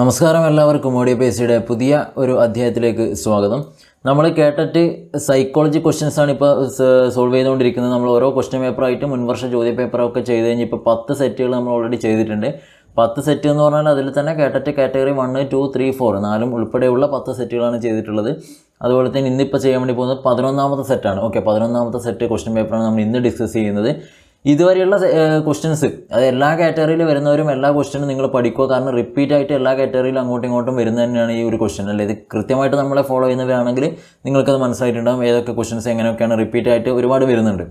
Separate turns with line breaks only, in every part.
നമസ്കാരം എല്ലാവർക്കും ഓഡിയോ പേസിയുടെ പുതിയ ഒരു അധ്യായത്തിലേക്ക് സ്വാഗതം നമ്മൾ കേട്ടിട്ട് സൈക്കോളജി ആണ് ഇപ്പോൾ സോൾവ് ചെയ്തുകൊണ്ടിരിക്കുന്നത് നമ്മൾ ഓരോ ക്വസ്റ്റ്യൻ പേപ്പറായിട്ട് മുൻവർഷ ചോദ്യ പേപ്പറൊക്കെ ചെയ്ത് കഴിഞ്ഞ് ഇപ്പോൾ പത്ത് സെറ്റുകൾ നമ്മൾ ഓൾറെഡി ചെയ്തിട്ടുണ്ട് പത്ത് സെറ്റ് എന്ന് പറഞ്ഞാൽ അതിൽ തന്നെ KTET category one two three four നാലും ഉൾപ്പെടെയുള്ള പത്ത് സെറ്റുകളാണ് ചെയ്തിട്ടുള്ളത് അതുപോലെ തന്നെ ഇന്നിപ്പോൾ ചെയ്യാൻ വേണ്ടി പോകുന്നത് പതിനൊന്നാമത്തെ സെറ്റാണ് ഓക്കെ പതിനൊന്നാമത്തെ സെറ്റ് ക്വസ്റ്റ്യൻ പേപ്പറാണ് നമ്മൾ ഇന്ന് ഡിസ്കസ് ചെയ്യുന്നത് ഇതുവരെയുള്ള ക്വസ്റ്റ്യൻസ് അത് എല്ലാ കാറ്റഗറിയിൽ വരുന്നവരും എല്ലാ ക്വസ്റ്റ്യനും നിങ്ങൾ പഠിക്കുക കാരണം റിപ്പീറ്റ് ആയിട്ട് എല്ലാ കാറ്റഗറിയിലും അങ്ങോട്ടും ഇങ്ങോട്ടും വരുന്ന തന്നെയാണ് ഈ ഒരു ക്വസ്റ്റ്യൻ അല്ലേ ഇത് കൃത്യമായിട്ട് നമ്മളെ ഫോളോ ചെയ്യുന്നവരാണെങ്കിൽ നിങ്ങൾക്കത് മനസ്സിലായിട്ടുണ്ടാകും ഏതൊക്കെ ക്വസ്റ്റ്യൻസ് എങ്ങനെയൊക്കെയാണ് റിപ്പീറ്റ് ആയിട്ട് ഒരുപാട് വരുന്നുണ്ട്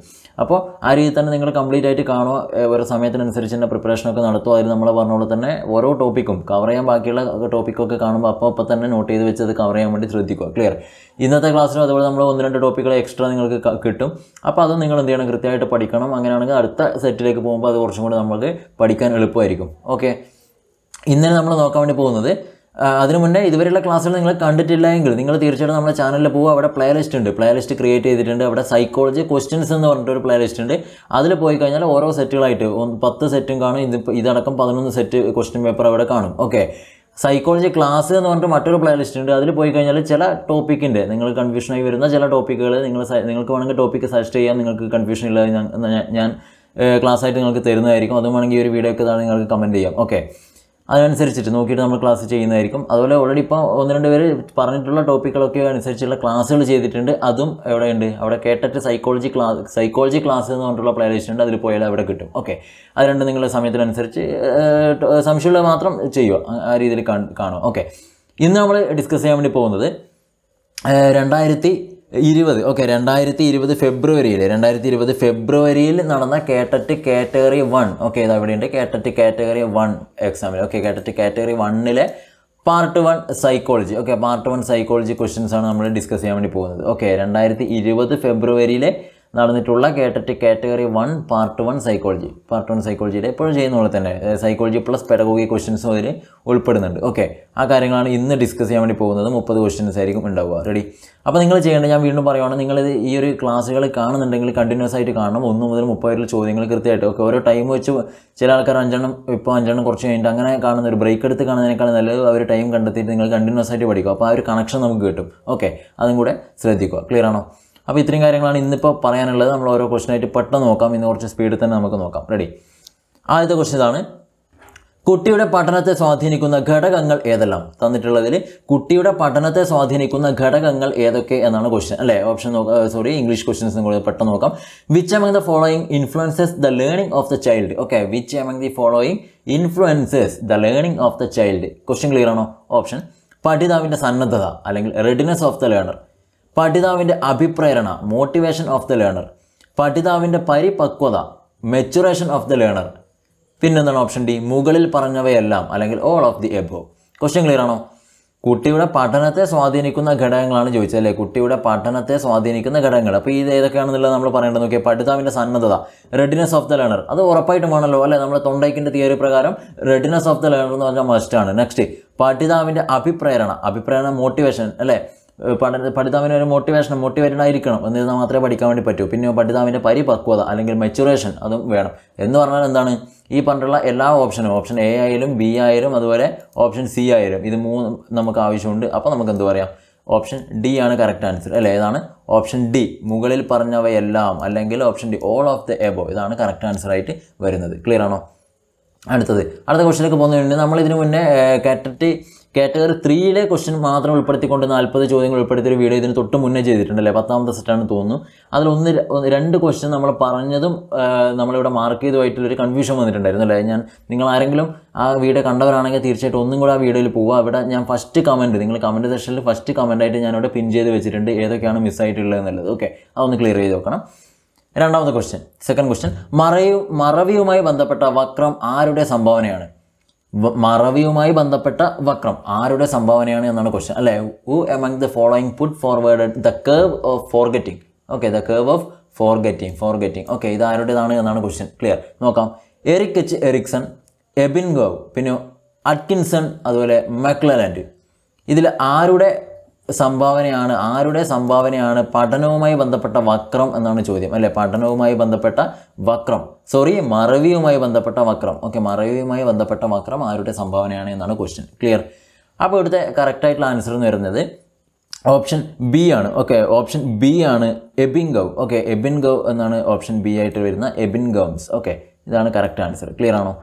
അപ്പോൾ ആ രീതിയിൽ തന്നെ നിങ്ങൾ കംപ്ലീറ്റ് ആയിട്ട് കാണുക ഓരോ സമയത്തിനനുസരിച്ച് തന്നെ പ്രിപ്പറേഷനൊക്കെ നടത്തുക അതിൽ നമ്മൾ പറഞ്ഞ തന്നെ ഓരോ ടോപ്പിക്കും കവർ ചെയ്യാൻ ബാക്കിയുള്ള ടോപ്പിക്കൊക്കെ കാണുമ്പോൾ അപ്പോൾ അപ്പോൾ തന്നെ നോട്ട് ചെയ്ത് വെച്ച് അത് കവർ ചെയ്യാൻ വേണ്ടി ശ്രദ്ധിക്കുക ക്ലിയർ ഇന്നത്തെ ക്ലാസ്സിലും അതുപോലെ നമ്മൾ ഒന്ന് രണ്ട് ടോപ്പിക്കുകൾ എക്സ്ട്രാ നിങ്ങൾക്ക് കിട്ടും അപ്പോൾ അത് നിങ്ങൾ എന്ത് ചെയ്യണം കൃത്യമായിട്ട് പഠിക്കണം അങ്ങനെയാണെങ്കിൽ അടുത്ത സെറ്റിലേക്ക് പോകുമ്പോൾ അത് കുറച്ചും കൂടി നമുക്ക് പഠിക്കാൻ എളുപ്പമായിരിക്കും ഓക്കെ ഇന്നലെ നമ്മൾ നോക്കാൻ വേണ്ടി പോകുന്നത് അതിനു മുന്നേ ഇതുവരെയുള്ള ക്ലാസ്സുകൾ നിങ്ങൾ കണ്ടിട്ടില്ല എങ്കിൽ നിങ്ങൾ തീർച്ചയായിട്ടും നമ്മുടെ ചാനലിൽ പോകുക അവിടെ പ്ലേ ലിസ്റ്റ് ഉണ്ട് പ്ലേ ലിസ്റ്റ് ക്രിയേറ്റ് ചെയ്തിട്ടുണ്ട് അവിടെ സൈക്കോളജി ക്വസ്റ്റ്യൻസ് എന്ന് പറഞ്ഞിട്ട് ഒരു പ്ലേ ലിസ്റ്റ് ഉണ്ട് അതിൽ പോയി കഴിഞ്ഞാൽ ഓരോ സെറ്റുകളായിട്ട് പത്ത് സെറ്റും കാണും ഇത് ഇതടക്കം പതിനൊന്ന് സെറ്റ് ക്വസ്റ്റ്യൻ പേപ്പർ അവിടെ കാണും ഓക്കെ സൈക്കോളജി ക്ലാസ് എന്ന് പറഞ്ഞിട്ട് മറ്റൊരു പ്ലേ ലിസ്റ്റ് ഉണ്ട് അതിൽ പോയി കഴിഞ്ഞാൽ ചില ടോപ്പിക്കിൻ്റെ നിങ്ങൾ കൺഫ്യൂഷനായി വരുന്ന ചില ടോപ്പിക്കുകൾ നിങ്ങൾ നിങ്ങൾക്ക് വേണമെങ്കിൽ ടോപ്പിക്ക് സജസ്റ്റ് ചെയ്യാം നിങ്ങൾക്ക് കൺഫ്യൂഷൻ ഇല്ല ഞാൻ ക്ലാസ് ആയിട്ട് നിങ്ങൾക്ക് തരുന്നതായിരിക്കും അതും വേണമെങ്കിൽ ഒരു വീഡിയോ ഒക്കെ തന്നെ നിങ്ങൾക്ക് കമൻറ്റ് ചെയ്യാം ഓക്കെ അതിനനുസരിച്ചിട്ട് നോക്കിയിട്ട് നമ്മൾ ക്ലാസ് ചെയ്യുന്നതായിരിക്കും അതുപോലെ ഓൾറെഡി ഇപ്പോൾ ഒന്ന് രണ്ട് പേര് പറഞ്ഞിട്ടുള്ള ടോപ്പിക്കുകളൊക്കെ അനുസരിച്ചുള്ള ക്ലാസ്സുകൾ ചെയ്തിട്ടുണ്ട് അതും എവിടെയുണ്ട് അവിടെ കേട്ടിട്ട് സൈക്കോളജി ക്ലാസ് സൈക്കോളജി ക്ലാസ് എന്ന് പറഞ്ഞിട്ടുള്ള പ്ലേലിസ്റ്റ് ഉണ്ട് അതിൽ പോയാൽ അവിടെ കിട്ടും ഓക്കെ അത് നിങ്ങളുടെ സമയത്തിനനുസരിച്ച് സംശയമുള്ളത് മാത്രം ചെയ്യുക ആ രീതിയിൽ കാണും ഓക്കെ ഇന്ന് നമ്മൾ ഡിസ്കസ് ചെയ്യാൻ വേണ്ടി പോകുന്നത് രണ്ടായിരത്തി ഇരുപത് ഓക്കെ രണ്ടായിരത്തി ഇരുപത് ഫെബ്രുവരിയിൽ രണ്ടായിരത്തി ഇരുപത് ഫെബ്രുവരിയിൽ നടന്ന കേട്ടറ്റ് കാറ്റഗറി വൺ ഓക്കെ ഇത് അവിടെയുണ്ട് കേട്ടറ്റ് കാറ്റഗറി വൺ എക്സാമിൽ ഓക്കെ കേട്ടറ്റ് കാറ്റഗറി വണ്ണിലെ part one psychology okay part one psychology questions ആണ് നമ്മൾ ഡിസ്കസ് ചെയ്യാൻ വേണ്ടി പോകുന്നത് ഓക്കെ രണ്ടായിരത്തി ഇരുപത് ഫെബ്രുവരിയിലെ നടന്നിട്ടുള്ള KTET category one part one psychology part one സൈക്കോളജിയുടെ എപ്പോഴും ചെയ്യുന്ന പോലെ തന്നെ സൈക്കോളജി പ്ലസ് പെഡഗോഗി ക്വസ്റ്റ്യൻസ് അതിൽ ഉൾപ്പെടുന്നുണ്ട് ഓക്കെ ആ കാര്യങ്ങളാണ് ഇന്ന് ഡിസ്കസ് ചെയ്യാൻ വേണ്ടി പോകുന്നത് മുപ്പത് ക്വസ്റ്റ്യൻസ് ആയിരിക്കും ഉണ്ടാവുക റെഡി അപ്പോൾ നിങ്ങൾ ചെയ്യേണ്ടത് ഞാൻ വീണ്ടും പറയുവാണ് നിങ്ങൾ ഈ ഒരു ക്ലാസ്സുകൾ കാണുന്നുണ്ടെങ്കിൽ കണ്ടിന്യൂസ് ആയിട്ട് കാണണം ഒന്ന് മുതൽ മുപ്പത് ചോദ്യങ്ങൾ കൃത്യമായിട്ട് ഓക്കെ ഓരോ ടൈം വെച്ച് ചില ആൾക്കാർ അഞ്ചെണ്ണം ഇപ്പോൾ അഞ്ചെണ്ണം കുറച്ച് കഴിഞ്ഞിട്ട് അങ്ങനെ കാണുന്ന ഒരു ബ്രേക്ക് എടുത്ത് കാണുന്നതിനേക്കാൾ നല്ലത് അവർ ടൈം കണ്ടെത്തിയിട്ട് നിങ്ങൾ കണ്ടിന്യൂസ് ആയിട്ട് പഠിക്കും അപ്പോൾ ആ ഒരു കണക്ഷൻ നമുക്ക് കിട്ടും ഓക്കെ അതും കൂടെ ശ്രദ്ധിക്കുക ക്ലിയർ ആണോ അപ്പോൾ ഇത്രയും കാര്യങ്ങളാണ് ഇന്നിപ്പോൾ പറയാനുള്ളത് നമ്മൾ ഓരോ ക്വസ്റ്റനായിട്ട് പെട്ടെന്ന് നോക്കാം ഇന്ന് കുറച്ച് സ്പീഡിൽ തന്നെ നമുക്ക് നോക്കാം റെഡി ആദ്യത്തെ ക്വസ്റ്റൻ ഇതാണ് കുട്ടിയുടെ പഠനത്തെ സ്വാധീനിക്കുന്ന ഘടകങ്ങൾ ഏതെല്ലാം തന്നിട്ടുള്ളതിൽ കുട്ടിയുടെ പഠനത്തെ സ്വാധീനിക്കുന്ന ഘടകങ്ങൾ ഏതൊക്കെ എന്നാണ് ക്വസ്റ്റ്യൻ അല്ലേ ഓപ്ഷൻ നോക്കാം സോറി ഇംഗ്ലീഷ് ക്വസ്റ്റ്യൻസും കൂടി പെട്ടെന്ന് നോക്കാം which among the following influences the learning of the child okay which among the following influences the learning of the child question clear ആണോ ഓപ്ഷൻ പഠിതാവിൻ്റെ സന്നദ്ധത അല്ലെങ്കിൽ റെഡിനെസ് ഓഫ് ദ ലേണർ പഠിതാവിൻ്റെ അഭിപ്രേരണ മോട്ടിവേഷൻ ഓഫ് ദ ലേണർ പഠിതാവിൻ്റെ പരിപക്വത maturation of the learner പിന്നെന്താണ് option D മുകളിൽ പറഞ്ഞവയെല്ലാം അല്ലെങ്കിൽ all of the above question clear ആണോ കുട്ടിയുടെ പഠനത്തെ സ്വാധീനിക്കുന്ന ഘടകങ്ങളാണ് ചോദിച്ചത് അല്ലേ കുട്ടിയുടെ പഠനത്തെ സ്വാധീനിക്കുന്ന ഘടകങ്ങൾ അപ്പോൾ ഇത് ഏതൊക്കെയാണെന്നുള്ളത് നമ്മൾ പറയേണ്ടത് നോക്കിയ പഠിതാവിൻ്റെ സന്നദ്ധത റെഡിനെസ് ഓഫ് ദ ലേണർ അത് ഉറപ്പായിട്ടും ആണല്ലോ അല്ലേ നമ്മുടെ തൊണ്ടയ്ക്കിൻ്റെ തിയറി പ്രകാരം റെഡിനെസ് ഓഫ് ദ ലേണർ എന്ന് പറഞ്ഞാൽ മസ്റ്റാണ് നെക്സ്റ്റ് പഠിതാവിൻ്റെ അഭിപ്രേരണ അഭിപ്രേരണ മോട്ടിവേഷൻ അല്ലേ പഠന പഠിതാവിന് ഒരു മോട്ടിവേഷൻ മോട്ടിവേറ്റഡ് ആയിരിക്കണം എന്നിരുന്നാൽ മാത്രമേ പഠിക്കാൻ വേണ്ടി പറ്റൂ പിന്നെ പഠിതാവിൻ്റെ പരിപക്വത അല്ലെങ്കിൽ മെച്ചുറേഷൻ അതും വേണം എന്ന് പറഞ്ഞാൽ എന്താണ് ഈ പറഞ്ഞിട്ടുള്ള എല്ലാ ഓപ്ഷനും ഓപ്ഷൻ എ ആയാലും ബി ആയാലും അതുപോലെ ഓപ്ഷൻ സി ആയാലും ഇത് മൂന്ന് നമുക്ക് ആവശ്യമുണ്ട് അപ്പോൾ നമുക്ക് എന്ത് പറയാം ഓപ്ഷൻ ഡി ആണ് കറക്റ്റ് ആൻസർ അല്ലേ ഏതാണ് ഓപ്ഷൻ ഡി മുകളിൽ പറഞ്ഞവയെല്ലാം അല്ലെങ്കിൽ option D all of the above ഇതാണ് കറക്റ്റ് ആൻസർ ആയിട്ട് വരുന്നത് ക്ലിയർ ആണോ അടുത്തത് അടുത്ത ക്വസ്റ്റിനൊക്കെ പോകുന്നതിന് നമ്മൾ ഇതിനു മുന്നേ കാറ്ററ്റ് കാറ്റഗറി ത്രീയിലെ ക്വസ്റ്റ്യൻ മാത്രം ഉൾപ്പെടുത്തിക്കൊണ്ട് നാൽപ്പത് ചോദ്യങ്ങൾ ഉൾപ്പെടുത്തിയ ഒരു വീഡിയോ ഇതിന് തൊട്ട് മുന്നേ ചെയ്തിട്ടുണ്ടല്ലേ പത്താമത്തെ സെറ്റാണ് തോന്നുന്നു അതിലൊന്ന് രണ്ട് ക്വസ്റ്റ്യൻ നമ്മൾ പറഞ്ഞതും നമ്മളിവിടെ മാർക്ക് ചെയ്തുമായിട്ടുള്ളൊരു കൺഫ്യൂഷൻ വന്നിട്ടുണ്ടായിരുന്നു അല്ലേ ഞാൻ നിങ്ങൾ ആരെങ്കിലും ആ വീഡിയോ കണ്ടവരാണെങ്കിൽ തീർച്ചയായിട്ടും ഒന്നും കൂടെ ആ വീഡിയോയിൽ പോവുക അവിടെ ഞാൻ ഫസ്റ്റ് കമൻറ്റ് നിങ്ങൾ കമൻറ്റ് സെക്ഷനിൽ ഫസ്റ്റ് കമൻറ്റായിട്ട് ഞാനിവിടെ പിൻ ചെയ്ത് വെച്ചിട്ടുണ്ട് ഏതൊക്കെയാണ് മിസ്സായിട്ടുള്ളത് എന്നുള്ളത് ഓക്കെ അതൊന്ന് ക്ലിയർ ചെയ്ത് നോക്കണം രണ്ടാമത്തെ ക്വസ്റ്റ്യൻ സെക്കൻഡ് ക്വസ്റ്റ്യൻ മറയു മറവിയുമായി ബന്ധപ്പെട്ട വക്രം ആരുടെ സംഭാവനയാണ് മറവിയുമായി ബന്ധപ്പെട്ട വക്രം ആരുടെ സംഭാവനയാണ് എന്നാണ് ക്വസ്റ്റ്യൻ അല്ലേ who among the following put forward the curve of getting okay the curve of forgetting okay ഇത് ആരുടേതാണ് എന്നാണ് ക്വസ്റ്റ്യൻ ക്ലിയർ നോക്കാം Erik H Erikson Ebbinghaus പിന്നെ അറ്റ്കിൻസൺ അതുപോലെ മക്ലലാൻഡ് ഇതിൽ ആരുടെ സംഭാവനയാണ് ആരുടെ സംഭാവനയാണ് പഠനവുമായി ബന്ധപ്പെട്ട വക്രം എന്നാണ് ചോദ്യം അല്ലേ പഠനവുമായി ബന്ധപ്പെട്ട വക്രം സോറി മറവിയുമായി ബന്ധപ്പെട്ട വക്രം ഓക്കെ മറവിയുമായി ബന്ധപ്പെട്ട വക്രം ആരുടെ സംഭാവനയാണ് എന്നാണ് ക്വസ്റ്റ്യൻ ക്ലിയർ അപ്പോൾ ഇവിടുത്തെ ആയിട്ടുള്ള ആൻസർ എന്ന് വരുന്നത് ഓപ്ഷൻ ബി ആണ് ഓക്കെ ഓപ്ഷൻ ബി ആണ് Ebbinghaus okay Ebbinghaus എന്നാണ് ഓപ്ഷൻ ബി ആയിട്ട് വരുന്ന എബിൻ ഗവ്സ് ഓക്കെ ഇതാണ് കറക്റ്റ് ആൻസർ ക്ലിയർ ആണോ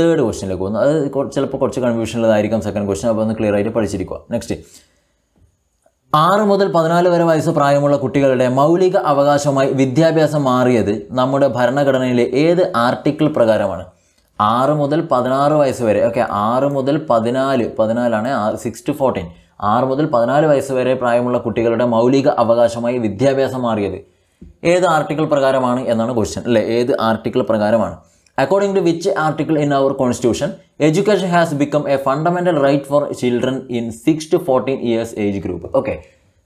തേർഡ് ക്വസ്റ്റിനിലേക്ക് പോകുന്നു അത് ചിലപ്പോൾ കുറച്ച് കൺഫ്യൂഷനുള്ളതായിരിക്കും സെക്കൻഡ് ക്വസ്റ്റ്യൻ അപ്പോൾ ഒന്ന് ക്ലിയർ ആയിട്ട് പഠിച്ചിരിക്കുക നെക്സ്റ്റ് ആറ് മുതൽ പതിനാല് വരെ വയസ്സ് പ്രായമുള്ള കുട്ടികളുടെ മൗലിക അവകാശമായി വിദ്യാഭ്യാസം മാറിയത് നമ്മുടെ ഭരണഘടനയിലെ ഏത് ആർട്ടിക്കിൾ പ്രകാരമാണ് ആറ് മുതൽ പതിനാറ് വയസ്സ് വരെ ഓക്കെ ആറ് മുതൽ പതിനാല് പതിനാലാണ് സിക്സ് ടു ഫോർട്ടീൻ ആറ് മുതൽ പതിനാല് വയസ്സ് വരെ പ്രായമുള്ള കുട്ടികളുടെ മൗലിക അവകാശമായി വിദ്യാഭ്യാസം മാറിയത് ഏത് ആർട്ടിക്കിൾ പ്രകാരമാണ് എന്നാണ് ക്വസ്റ്റ്യൻ അല്ലേ ഏത് ആർട്ടിക്കിൾ പ്രകാരമാണ് According to which article in our constitution, education has become a fundamental right for children in 6 to 14 years age group. Okay.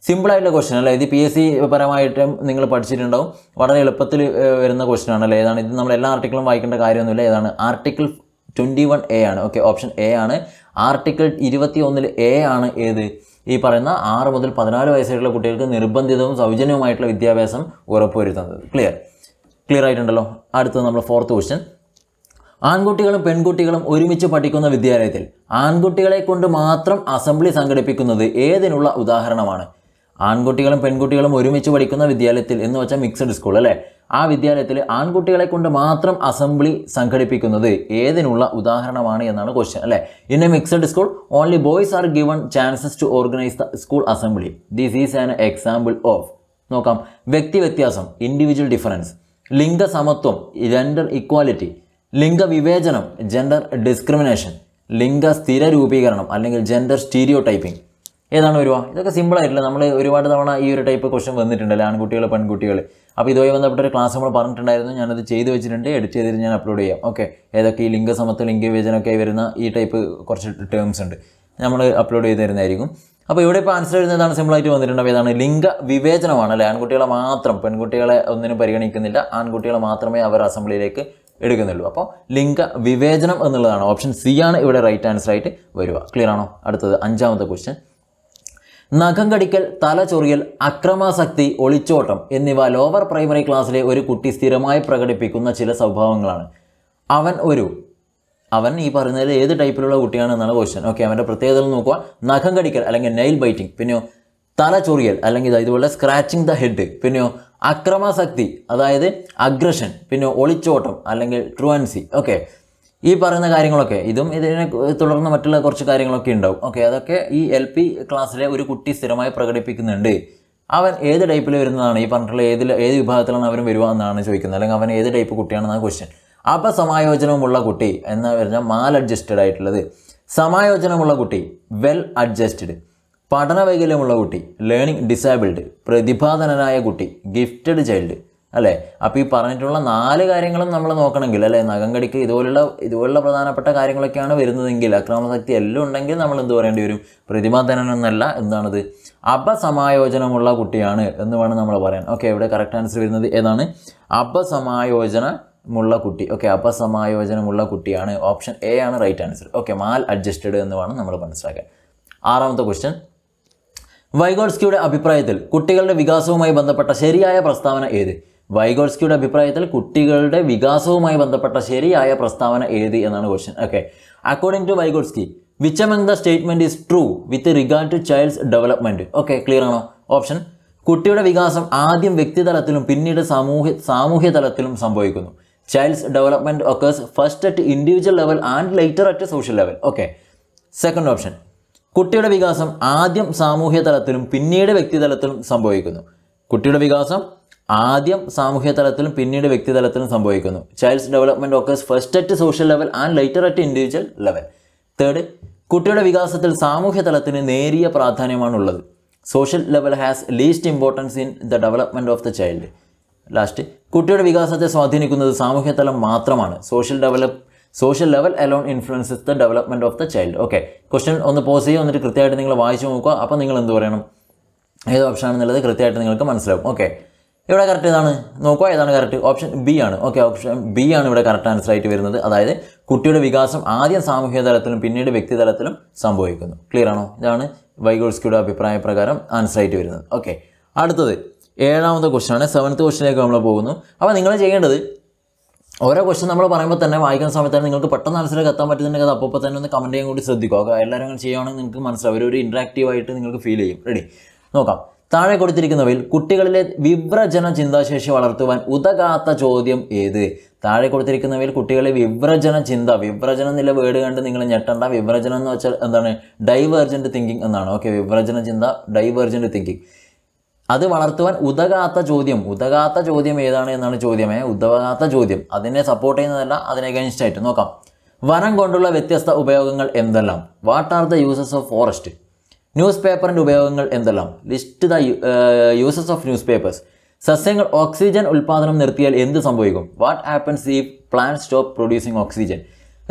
Simple ആയിട്ടുള്ള ക്വസ്റ്റ്യൻ അല്ലേ ഇത് പി എസ് സി പരമായിട്ടും നിങ്ങൾ പഠിച്ചിട്ടുണ്ടാവും വളരെ എളുപ്പത്തിൽ വരുന്ന ക്വസ്റ്റ്യൻ ആണല്ലേ ഏതാണ് ഇത് നമ്മൾ എല്ലാ ആർട്ടിക്കിളും വായിക്കേണ്ട കാര്യമൊന്നുമില്ല ഏതാണ് ആർട്ടിക്കിൾ ട്വൻറ്റി വൺ എ ആണ് ഓക്കെ ഓപ്ഷൻ എ ആണ് ആർട്ടിക്കിൾ ഇരുപത്തി ഒന്നിൽ എ ആണ് ഏത് ഈ പറയുന്ന ആറ് മുതൽ പതിനാല് വയസ്സായിട്ടുള്ള കുട്ടികൾക്ക് നിർബന്ധിതവും സൗജന്യവുമായിട്ടുള്ള വിദ്യാഭ്യാസം ഉറപ്പുവരുത്തുന്നത് ക്ലിയർ ക്ലിയർ ആയിട്ടുണ്ടല്ലോ അടുത്തത് നമ്മൾ ഫോർത്ത് ക്വസ്റ്റ്യൻ ആൺകുട്ടികളും പെൺകുട്ടികളും ഒരുമിച്ച് പഠിക്കുന്ന വിദ്യാലയത്തിൽ ആൺകുട്ടികളെ കൊണ്ട് മാത്രം അസംബ്ലി സംഘടിപ്പിക്കുന്നത് ഏതിനുള്ള ഉദാഹരണമാണ് ആൺകുട്ടികളും പെൺകുട്ടികളും ഒരുമിച്ച് പഠിക്കുന്ന വിദ്യാലയത്തിൽ എന്ന് വെച്ചാൽ മിക്സഡ് സ്കൂൾ അല്ലേ ആ വിദ്യാലയത്തിൽ ആൺകുട്ടികളെ കൊണ്ട് മാത്രം അസംബ്ലി സംഘടിപ്പിക്കുന്നത് ഏതിനുള്ള ഉദാഹരണമാണ് എന്നാണ് ക്വസ്റ്റ്യൻ അല്ലേ in a mixed school only boys are given chances to organise the school assembly this is an example of നോക്കാം വ്യക്തി വ്യത്യാസം ഇൻഡിവിജ്വൽ ഡിഫറൻസ് ലിംഗസമത്വം ജെൻഡർ ഇക്വാലിറ്റി ലിംഗവിവേചനം ജെൻഡർ ഡിസ്ക്രിമിനേഷൻ ലിംഗ സ്ഥിര രൂപീകരണം അല്ലെങ്കിൽ ജെൻഡർ സ്റ്റീരിയോ ടൈപ്പിംഗ് ഏതാണ് വരുവാ ഇതൊക്കെ സിമ്പിൾ ആയിട്ടില്ല നമ്മൾ ഒരുപാട് തവണ ഈ ഒരു ടൈപ്പ് ക്വസ്റ്റൻ വന്നിട്ടുണ്ട് അല്ലെ ആൺകുട്ടികൾ പെൺകുട്ടികൾ അപ്പോൾ ഇതുമായി ബന്ധപ്പെട്ട ഒരു ക്ലാസ് നമ്മൾ പറഞ്ഞിട്ടുണ്ടായിരുന്നു ഞാനത് ചെയ്ത് വെച്ചിട്ടുണ്ട് എഡിറ്റ് ചെയ്തിട്ട് ഞാൻ അപ്ലോഡ് ചെയ്യാം ഓക്കെ ഏതൊക്കെ ഈ ലിംഗസമത്വ ലിംഗവിവേചനമൊക്കെ വരുന്ന ഈ ടൈപ്പ് കുറച്ച് ടേംസ് ഉണ്ട് നമ്മൾ അപ്ലോഡ് ചെയ്ത് തരുന്നതായിരിക്കും അപ്പോൾ ഇവിടെ ഇപ്പോൾ ആൻസർ വരുന്നതാണ് സിമ്പിളായിട്ട് വന്നിട്ടുണ്ട് ഏതാണ് ലിംഗ വിവേചനമാണ് അല്ലേ ആൺകുട്ടികളെ മാത്രം പെൺകുട്ടികളെ ഒന്നിനും പരിഗണിക്കുന്നില്ല ആൺകുട്ടികളെ മാത്രമേ അവർ അസംബ്ലിയിലേക്ക് എടുക്കുന്നുള്ളൂ അപ്പോൾ ലിംഗ വിവേചനം എന്നുള്ളതാണ് ഓപ്ഷൻ സി ആണ് ഇവിടെ റൈറ്റ് ആൻസർ ആയിട്ട് വരിക ക്ലിയർ ആണോ അടുത്തത് അഞ്ചാമത്തെ ക്വസ്റ്റ്യൻ നഖം കടിക്കൽ തലചൊറിയൽ അക്രമാസക്തി ഒളിച്ചോട്ടം എന്നിവ ലോവർ പ്രൈമറി ക്ലാസ്സിലെ ഒരു കുട്ടി സ്ഥിരമായി പ്രകടിപ്പിക്കുന്ന ചില സ്വഭാവങ്ങളാണ് അവൻ ഒരു അവൻ ഈ പറയുന്നതിൽ ഏത് ടൈപ്പിലുള്ള കുട്ടിയാണെന്നാണ് ക്വസ്റ്റ്യൻ ഓക്കെ അവൻ്റെ പ്രത്യേകത നോക്കുക നഖം കടിക്കൽ അല്ലെങ്കിൽ നെയിൽ ബൈറ്റിംഗ് പിന്നെയോ തല ചൊറിയൽ അല്ലെങ്കിൽ ഇതുപോലെ സ്ക്രാച്ചിങ് ദ ഹെഡ് പിന്നെയോ അക്രമാസക്തി അതായത് അഗ്രഷൻ പിന്നെ ഒളിച്ചോട്ടം അല്ലെങ്കിൽ ട്രുവൻസി ഓക്കെ ഈ പറയുന്ന കാര്യങ്ങളൊക്കെ ഇതും ഇതിനെ തുടർന്ന് മറ്റുള്ള കുറച്ച് കാര്യങ്ങളൊക്കെ ഉണ്ടാവും ഓക്കെ അതൊക്കെ ഈ എൽ പി ക്ലാസ്സിലെ ഒരു കുട്ടി സ്ഥിരമായി പ്രകടിപ്പിക്കുന്നുണ്ട് അവൻ ഏത് ടൈപ്പിൽ വരുന്നതാണ് ഈ പറഞ്ഞിട്ടുള്ള ഏതിൽ ഏത് വിഭാഗത്തിലാണ് അവൻ വരുക എന്നാണ് ചോദിക്കുന്നത് അല്ലെങ്കിൽ അവൻ ഏത് ടൈപ്പ് കുട്ടിയാണെന്ന ക്വസ്റ്റ്യൻ അപസമായോജനമുള്ള കുട്ടി എന്ന് പറഞ്ഞാൽ മാൽ അഡ്ജസ്റ്റഡ് ആയിട്ടുള്ളത് സമായോജനമുള്ള കുട്ടി വെൽ അഡ്ജസ്റ്റഡ് പഠനവൈകല്യമുള്ള വൈകല്യമുള്ള കുട്ടി ലേണിംഗ് ഡിസേബിൾഡ് പ്രതിഭാധനനായ കുട്ടി ഗിഫ്റ്റഡ് ചൈൽഡ് അല്ലേ അപ്പോൾ ഈ പറഞ്ഞിട്ടുള്ള നാല് കാര്യങ്ങളും നമ്മൾ നോക്കണമെങ്കിൽ അല്ലേ നഖം കടിക്ക് ഇതുപോലുള്ള ഇതുപോലുള്ള പ്രധാനപ്പെട്ട കാര്യങ്ങളൊക്കെയാണ് വരുന്നതെങ്കിൽ അക്രമശക്തി എല്ലാം ഉണ്ടെങ്കിൽ നമ്മൾ എന്ത് പറയേണ്ടി വരും പ്രതിഭാധനനൊന്നല്ല എന്താണത് അപസമായോജനമുള്ള കുട്ടിയാണ് എന്ന് വേണം നമ്മൾ പറയാൻ ഓക്കെ ഇവിടെ കറക്റ്റ് ആൻസർ വരുന്നത് ഏതാണ് അപസമായോജന മുള്ള കുട്ടി ഓക്കെ അപസമായോജനമുള്ള കുട്ടിയാണ് ഓപ്ഷൻ എ ആണ് right answer okay maladjusted എന്ന് വേണം നമ്മൾ മനസ്സിലാക്കാൻ ആറാമത്തെ ക്വസ്റ്റ്യൻ വൈഗോൾസ്കിയുടെ അഭിപ്രായത്തിൽ കുട്ടികളുടെ വികാസവുമായി ബന്ധപ്പെട്ട ശരിയായ പ്രസ്താവന ഏത് വൈഗോൾസ്കിയുടെ അഭിപ്രായത്തിൽ കുട്ടികളുടെ വികാസവുമായി ബന്ധപ്പെട്ട ശരിയായ പ്രസ്താവന ഏത് എന്നാണ് question okay according to Vygotsky which among the statement is true with regard to child's development okay clear ആണോ ഓപ്ഷൻ കുട്ടിയുടെ വികാസം ആദ്യം വ്യക്തിതലത്തിലും പിന്നീട് സാമൂഹ്യ സാമൂഹ്യ തലത്തിലും സംഭവിക്കുന്നു child's development occurs first at individual level and later at social level okay second option കുട്ടിയുടെ വികാസം ആദ്യം സാമൂഹ്യ തലത്തിലും പിന്നീട് വ്യക്തിതലത്തിലും സംഭവിക്കുന്നു കുട്ടിയുടെ വികാസം ആദ്യം സാമൂഹ്യ തലത്തിലും പിന്നീട് വ്യക്തിതലത്തിലും സംഭവിക്കുന്നു child's development occurs first at social level and later at individual level third കുട്ടിയുടെ വികാസത്തിൽ സാമൂഹ്യ തലത്തിന് നേരിയ പ്രാധാന്യമാണുള്ളത് social level has least importance in the development of the child last കുട്ടിയുടെ വികാസത്തെ സ്വാധീനിക്കുന്നത് സാമൂഹ്യ തലം മാത്രമാണ് social develop social level alone influences the development of the child okay question ഒന്ന് പോസ് ചെയ്യുക എന്നിട്ട് കൃത്യമായിട്ട് നിങ്ങൾ വായിച്ചു നോക്കുക അപ്പോൾ നിങ്ങൾ എന്ത് പറയണം ഏത് ഓപ്ഷൻ ആണെന്നുള്ളത് കൃത്യമായിട്ട് നിങ്ങൾക്ക് മനസ്സിലാവും ഓക്കെ ഇവിടെ കറക്റ്റ് ഏതാണ് നോക്കുക ഏതാണ് കറക്റ്റ് ഓപ്ഷൻ ബി ആണ് ഓക്കെ ഓപ്ഷൻ ബി ആണ് ഇവിടെ കറക്റ്റ് ആൻസർ ആയിട്ട് വരുന്നത് അതായത് കുട്ടിയുടെ വികാസം ആദ്യം സാമൂഹ്യ തലത്തിലും പിന്നീട് വ്യക്തിതലത്തിലും സംഭവിക്കുന്നു ക്ലിയർ ആണോ ഇതാണ് വൈഗോൾസ്കിയുടെ അഭിപ്രായ പ്രകാരം ആൻസർ ആയിട്ട് വരുന്നത് ഓക്കെ അടുത്തത് ഏഴാമത്തെ ക്വസ്റ്റ്യൻ ആണ് സെവൻത്ത് ക്വസ്റ്റിനേക്ക് നമ്മൾ പോകുന്നു അപ്പോൾ നിങ്ങൾ ചെയ്യേണ്ടത് ഓരോ ക്വസ്റ്റൻ നമ്മൾ പറയുമ്പോൾ തന്നെ വായിക്കുന്ന സമയത്ത് തന്നെ നിങ്ങൾക്ക് പെട്ടെന്ന് മനസ്സിലേക്ക് എത്താൻ പറ്റുന്നുണ്ടെങ്കിൽ അത് അപ്പോൾ തന്നെ ഒന്ന് കമൻറ്റ് ചെയ്യാൻ കൂടി ശ്രദ്ധിക്കുക എല്ലാവരും അങ്ങനെ ചെയ്യുകയാണെങ്കിൽ നിങ്ങൾക്ക് മനസ്സിലാവും ഒരു ഇൻട്രാക്റ്റീവായിട്ട് നിങ്ങൾക്ക് ഫീൽ ചെയ്യും റെഡി നോക്കാം താഴെ കൊടുത്തിരിക്കുന്നവയിൽ കുട്ടികളിലെ വിവ്രജന ചിന്താശേഷി വളർത്തുവാൻ ഉതകാത്ത ചോദ്യം ഏത് താഴെ കൊടുത്തിരിക്കുന്നവയിൽ കുട്ടികളെ വിവ്രജന ചിന്ത വിവ്രജനം എന്നില്ല വേർഡ് കണ്ട് നിങ്ങൾ ഞെട്ടണ്ട വിവ്രജനം എന്ന് വെച്ചാൽ എന്താണ് ഡൈവേർജൻറ്റ് തിങ്കിങ് എന്നാണ് ഓക്കെ വിവ്രജന ചിന്ത ഡൈവേർജൻറ്റ് തിങ്കിങ് അത് വളർത്തുവാൻ ഉതകാത്ത ചോദ്യം ഉതകാത്ത ചോദ്യം ഏതാണ് എന്നാണ് ചോദ്യമേ ഉതകാത്ത ചോദ്യം അതിനെ സപ്പോർട്ട് ചെയ്യുന്നതല്ല അതിനെ അഗൈൻസ്റ്റ് ആയിട്ട് നോക്കാം വനം കൊണ്ടുള്ള വ്യത്യസ്ത ഉപയോഗങ്ങൾ എന്തെല്ലാം what are the uses of forest news പേപ്പറിൻ്റെ ഉപയോഗങ്ങൾ എന്തെല്ലാം list the uses of newspapers സസ്യങ്ങൾ ഓക്സിജൻ ഉൽപ്പാദനം നിർത്തിയാൽ എന്ത് സംഭവിക്കും വാട്ട് ഹാപ്പൻസ് ഈ plant stop producing oxygen